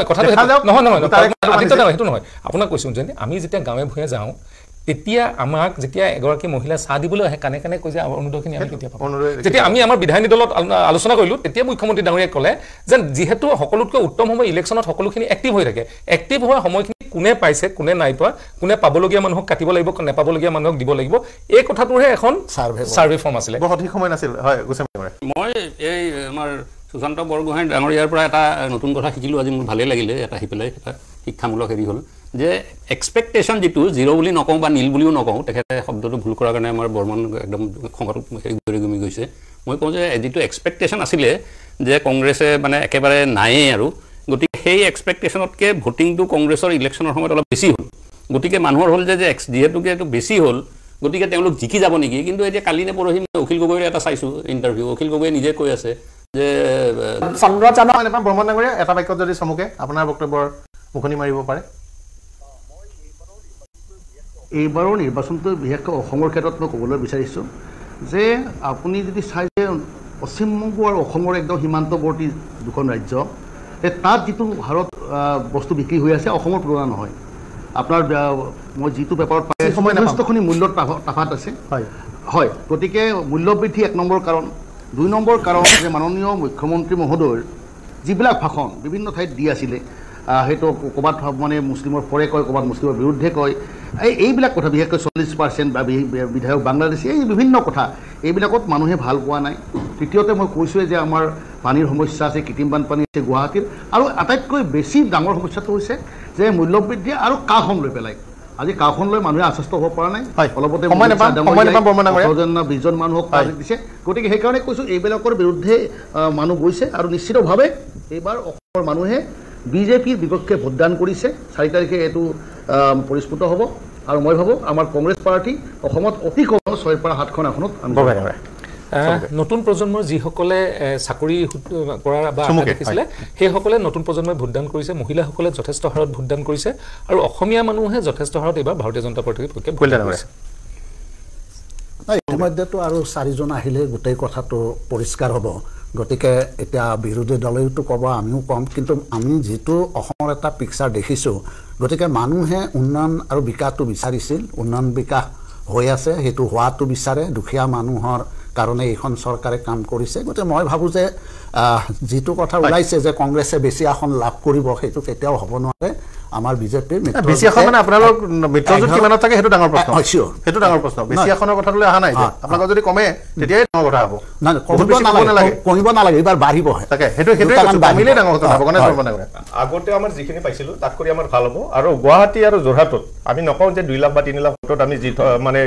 কথাটো নহয় নহয় নহয় সেইটো নহয় আপোনাক কৈছোঁ যেনে আমি যেতিয়া গাঁৱে ভূঞে যাওঁ তেতিয়া আমাক যেতিয়া এগৰাকী মহিলাই চাহ দিবলৈ আহে কানে কাণে কৈ যে অনুৰোধখিনি আমি কেতিয়া পাওঁ যেতিয়া আমি আমাৰ বিধায়িনী দলত আলোচনা কৰিলোঁ তেতিয়া মুখ্যমন্ত্ৰী ডাঙৰীয়াই ক'লে যে যিহেতু সকলোতকৈ উত্তম সময় ইলেকশ্যনত সকলোখিনি এক্টিভ হৈ থাকে এক্টিভ হোৱা সময়খিনি কোনে পাইছে কোনে নাই পোৱা কোনে পাবলগীয়া মানুহক কাটিব লাগিব নেপাবলগীয়া মানুহক দিব লাগিব এই কথাটোৰহে এখন চাৰ্ভে চাৰ্ভে ফৰ্ম আছিলে সঠিক সময় নাছিল হয় মই এই আমাৰ সুশান্ত বৰগোহাঁই ডাঙৰীয়াৰ পৰা এটা নতুন কথা শিকিলোঁ আজি মোৰ ভালেই লাগিলে এটা আহি পেলাই এটা শিক্ষামূলক হেৰি হ'ল যে এক্সপেক্টেশ্যন যিটো জিৰ' বুলি নকওঁ বা নীল বুলিও নকওঁ তেখেতে শব্দটো ভুল কৰাৰ কাৰণে আমাৰ বৰ্মন একদম খঙত হেৰি কৰি গুমি গৈছে মই কওঁ যে যিটো এক্সপেক্টেশ্যন আছিলে যে কংগ্ৰেছে মানে একেবাৰে নায়েই আৰু গতিকে সেই এক্সপেক্টেশ্যনতকৈ ভোটিংটো কংগ্ৰেছৰ ইলেকশ্যনৰ সময়ত অলপ বেছি হ'ল গতিকে মানুহৰ হ'ল যে এক্স যিহেতুকে এইটো বেছি হ'ল গতিকে তেওঁলোক জিকি যাব নেকি কিন্তু এতিয়া কালি নে পৰহি মই অখিল গগৈৰে এটা চাইছোঁ ইণ্টাৰভিউ অখিল গগৈয়ে নিজে কৈ আছে যে চন্দ্ৰ চান্দ্ৰমান ভ্ৰমণ নগৰীয়া এটা বাক্যত যদি চমুকে আপোনাৰ বক্তব্যৰ মুখনি মাৰিব পাৰে এইবাৰৰ নিৰ্বাচনটো বিশেষকৈ অসমৰ ক্ষেত্ৰত মই ক'বলৈ বিচাৰিছোঁ যে আপুনি যদি চাই যে পশ্চিমবংগ আৰু অসমৰ একদম সীমান্তৱৰ্তী দুখন ৰাজ্য সেই তাত যিটো ভাৰত বস্তু বিক্ৰী হৈ আছে অসমৰ তুলনা নহয় আপোনাৰ মই যিটো পেপাৰত পাই যথেষ্টখিনি মূল্য তাফাত আছে হয় হয় গতিকে মূল্যবৃদ্ধি এক নম্বৰ কাৰণ দুই নম্বৰ কাৰণ যে মাননীয় মুখ্যমন্ত্ৰী মহোদয়ৰ যিবিলাক ভাষণ বিভিন্ন ঠাইত দি আছিলে সেইটো ক'ৰবাত মানে মুছলিমৰ পৰে কয় ক'ৰবাত মুছলিমৰ বিৰুদ্ধে কয় এই এইবিলাক কথা বিশেষকৈ চল্লিছ পাৰ্চেণ্ট বা বিধায়ক বাংলাদেশী এই বিভিন্ন কথা এইবিলাকত মানুহে ভাল পোৱা নাই তৃতীয়তে মই কৈছোঁৱেই যে আমাৰ পানীৰ সমস্যা আছে কৃত্ৰিম বানপানী আছে গুৱাহাটীৰ আৰু আটাইতকৈ বেছি ডাঙৰ সমস্যাটো হৈছে যে মূল্যবৃদ্ধি আৰু কাখন লৈ পেলাই আজি কাখন লৈ মানুহে আশ্বস্ত হ'ব পৰা নাই অলপতে বিছজন মানুহক দিছে গতিকে সেইকাৰণে কৈছোঁ এইবিলাকৰ বিৰুদ্ধে মানুহ গৈছে আৰু নিশ্চিতভাৱে এইবাৰ অসমৰ মানুহে বিজেপিৰ বিপক্ষে ভোটদান কৰিছে চাৰি তাৰিখে এইটো পৰিস্ফুট হ'ব আৰু মই ভাবোঁ আমাৰ কংগ্ৰেছ পাৰ্টী অসমত অতি কম ছয়ৰ পৰা সাতখন আসনত নতুন প্ৰজন্মৰ যিসকলে চাকৰি কৰাৰ বা দেখিছিলে সেইসকলে নতুন প্ৰজন্মই ভোটদান কৰিছে মহিলাসকলে যথেষ্ট হাৰত ভোটদান কৰিছে আৰু অসমীয়া মানুহে যথেষ্ট হাৰত এইবাৰ ভাৰতীয় জনতা পাৰ্টীৰ পক্ষে ভোটদান কৰিছে ইতিমধ্যেতো আৰু চাৰিজন আহিলে গোটেই কথাটো পৰিষ্কাৰ হ'ব গতিকে এতিয়া বিৰোধী দলেওতো ক'ব আমিও ক'ম কিন্তু আমি যিটো অসমৰ এটা পিকচাৰ দেখিছোঁ গতিকে মানুহে উন্নয়ন আৰু বিকাশটো বিচাৰিছিল উন্নয়ন বিকাশ হৈ আছে সেইটো হোৱাটো বিচাৰে দুখীয়া মানুহৰ কাৰণে এইখন চৰকাৰে কাম কৰিছে গতিকে মই ভাবোঁ যে যিটো কথা ওলাইছে যে কংগ্ৰেছে বেছি আসন লাভ কৰিব সেইটো কেতিয়াও হ'ব নোৱাৰে আমাৰ বিজেপিৰ মিত্ৰ বিসি এখন মানে আপোনালোক মিত্ৰজোট কিমানত থাকে সেইটো ডাঙৰ প্ৰশ্ন হয় সেইটো ডাঙৰ প্ৰশ্ন বিসি এখনৰ কথা লৈ আহা নাই আপোনালোক যদি কমে তেতিয়াই ডাঙৰ কথা হ'ব না কমিব নালাগে কমিব নালাগে এবাৰ বাঢ়িব হয় তাকে সেইটো সেইটো কাৰণ ডাঙৰ কথা হ'ব কাৰণে ধৰিব আগতে আমাৰ যিখিনি পাইছিলোঁ তাত কৰি আমাৰ ভাল হ'ব আৰু গুৱাহাটী আৰু যোৰহাটত আমি নকওঁ যে দুই লাখ বা তিনি লাখ ভোটত আমি যি মানে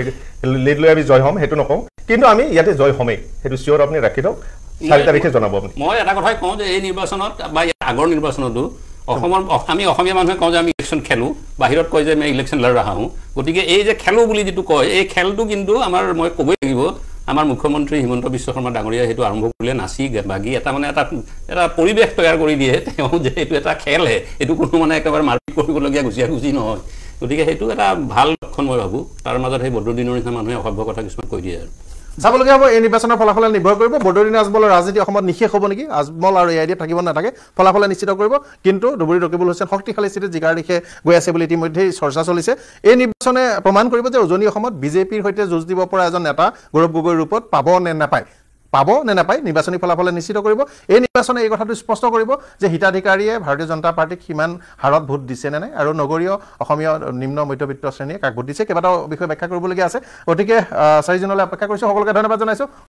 লিড লৈ আমি জয় হ'ম সেইটো নকওঁ কিন্তু আমি ইয়াতে জয় হ'মেই সেইটো চিয়ৰ আপুনি ৰাখি থওক চাৰি তাৰিখে জনাব আপুনি মই এটা কথাই কওঁ যে এই নিৰ্বাচনত বা আগৰ নিৰ্বাচনতো অসমৰ আমি অসমীয়া মানুহে কওঁ যে আমি ইলেকশ্যন খেলোঁ বাহিৰত কয় যে আমি ইলেকশ্যন লৈ আহোঁ গতিকে এই যে খেলোঁ বুলি যিটো কয় এই খেলটো কিন্তু আমাৰ মই ক'বই লাগিব আমাৰ মুখ্যমন্ত্ৰী হিমন্ত বিশ্ব শৰ্মা ডাঙৰীয়াই সেইটো আৰম্ভ কৰিলে নাচি বাগি এটা মানে এটা এটা পৰিৱেশ তৈয়াৰ কৰি দিয়ে তেওঁ যে এইটো এটা খেলহে এইটো কোনো মানে একেবাৰে মাৰপিট কৰিবলগীয়া গুচিয়া গুচি নহয় গতিকে সেইটো এটা ভাল লক্ষণ মই ভাবোঁ তাৰ মাজত সেই বদ্ৰদিনৰ নিচিনা মানুহে অসভ্য কথা কিছুমান কৈ দিয়ে আৰু চাবলগীয়া হ'ব এই নিৰ্বাচনৰ ফলাফলে নিৰ্ভৰ কৰিব বদৰিন আজমলৰ ৰাজনীতি অসমত নিশেষ হ'ব নেকি আজমল আৰু এ আই ডি এফ থাকিব নাথাকে ফলাফলে নিশ্চিত কৰিব কিন্তু ধুবুৰী ৰকিবুল হুছেইন শক্তিশালী স্থিতিত জিকাৰ দিশে গৈ আছে বুলি ইতিমধ্যেই চৰ্চা চলিছে এই নিৰ্বাচনে প্ৰমাণ কৰিব যে উজনি অসমত বিজেপিৰ সৈতে যুঁজ দিব পৰা এজন নেতা গৌৰৱ গগৈৰ ৰূপত পাব নে নাপায় পাব নে নাপায় নিৰ্বাচনী ফলাফলে নিশ্চিত কৰিব এই নিৰ্বাচনে এই কথাটো স্পষ্ট কৰিব যে হিতাধিকাৰীয়ে ভাৰতীয় জনতা পাৰ্টীক সিমান হাৰত ভোট দিছে নে নাই আৰু নগৰীয় অসমীয়া নিম্ন মধ্যবিত্ত শ্ৰেণীয়ে কাক ভোট দিছে কেইবাটাও বিষয়ে ব্যাখ্যা কৰিবলগীয়া আছে গতিকে চাৰিজনলৈ অপেক্ষা কৰিছোঁ সকলোকে ধন্যবাদ জনাইছোঁ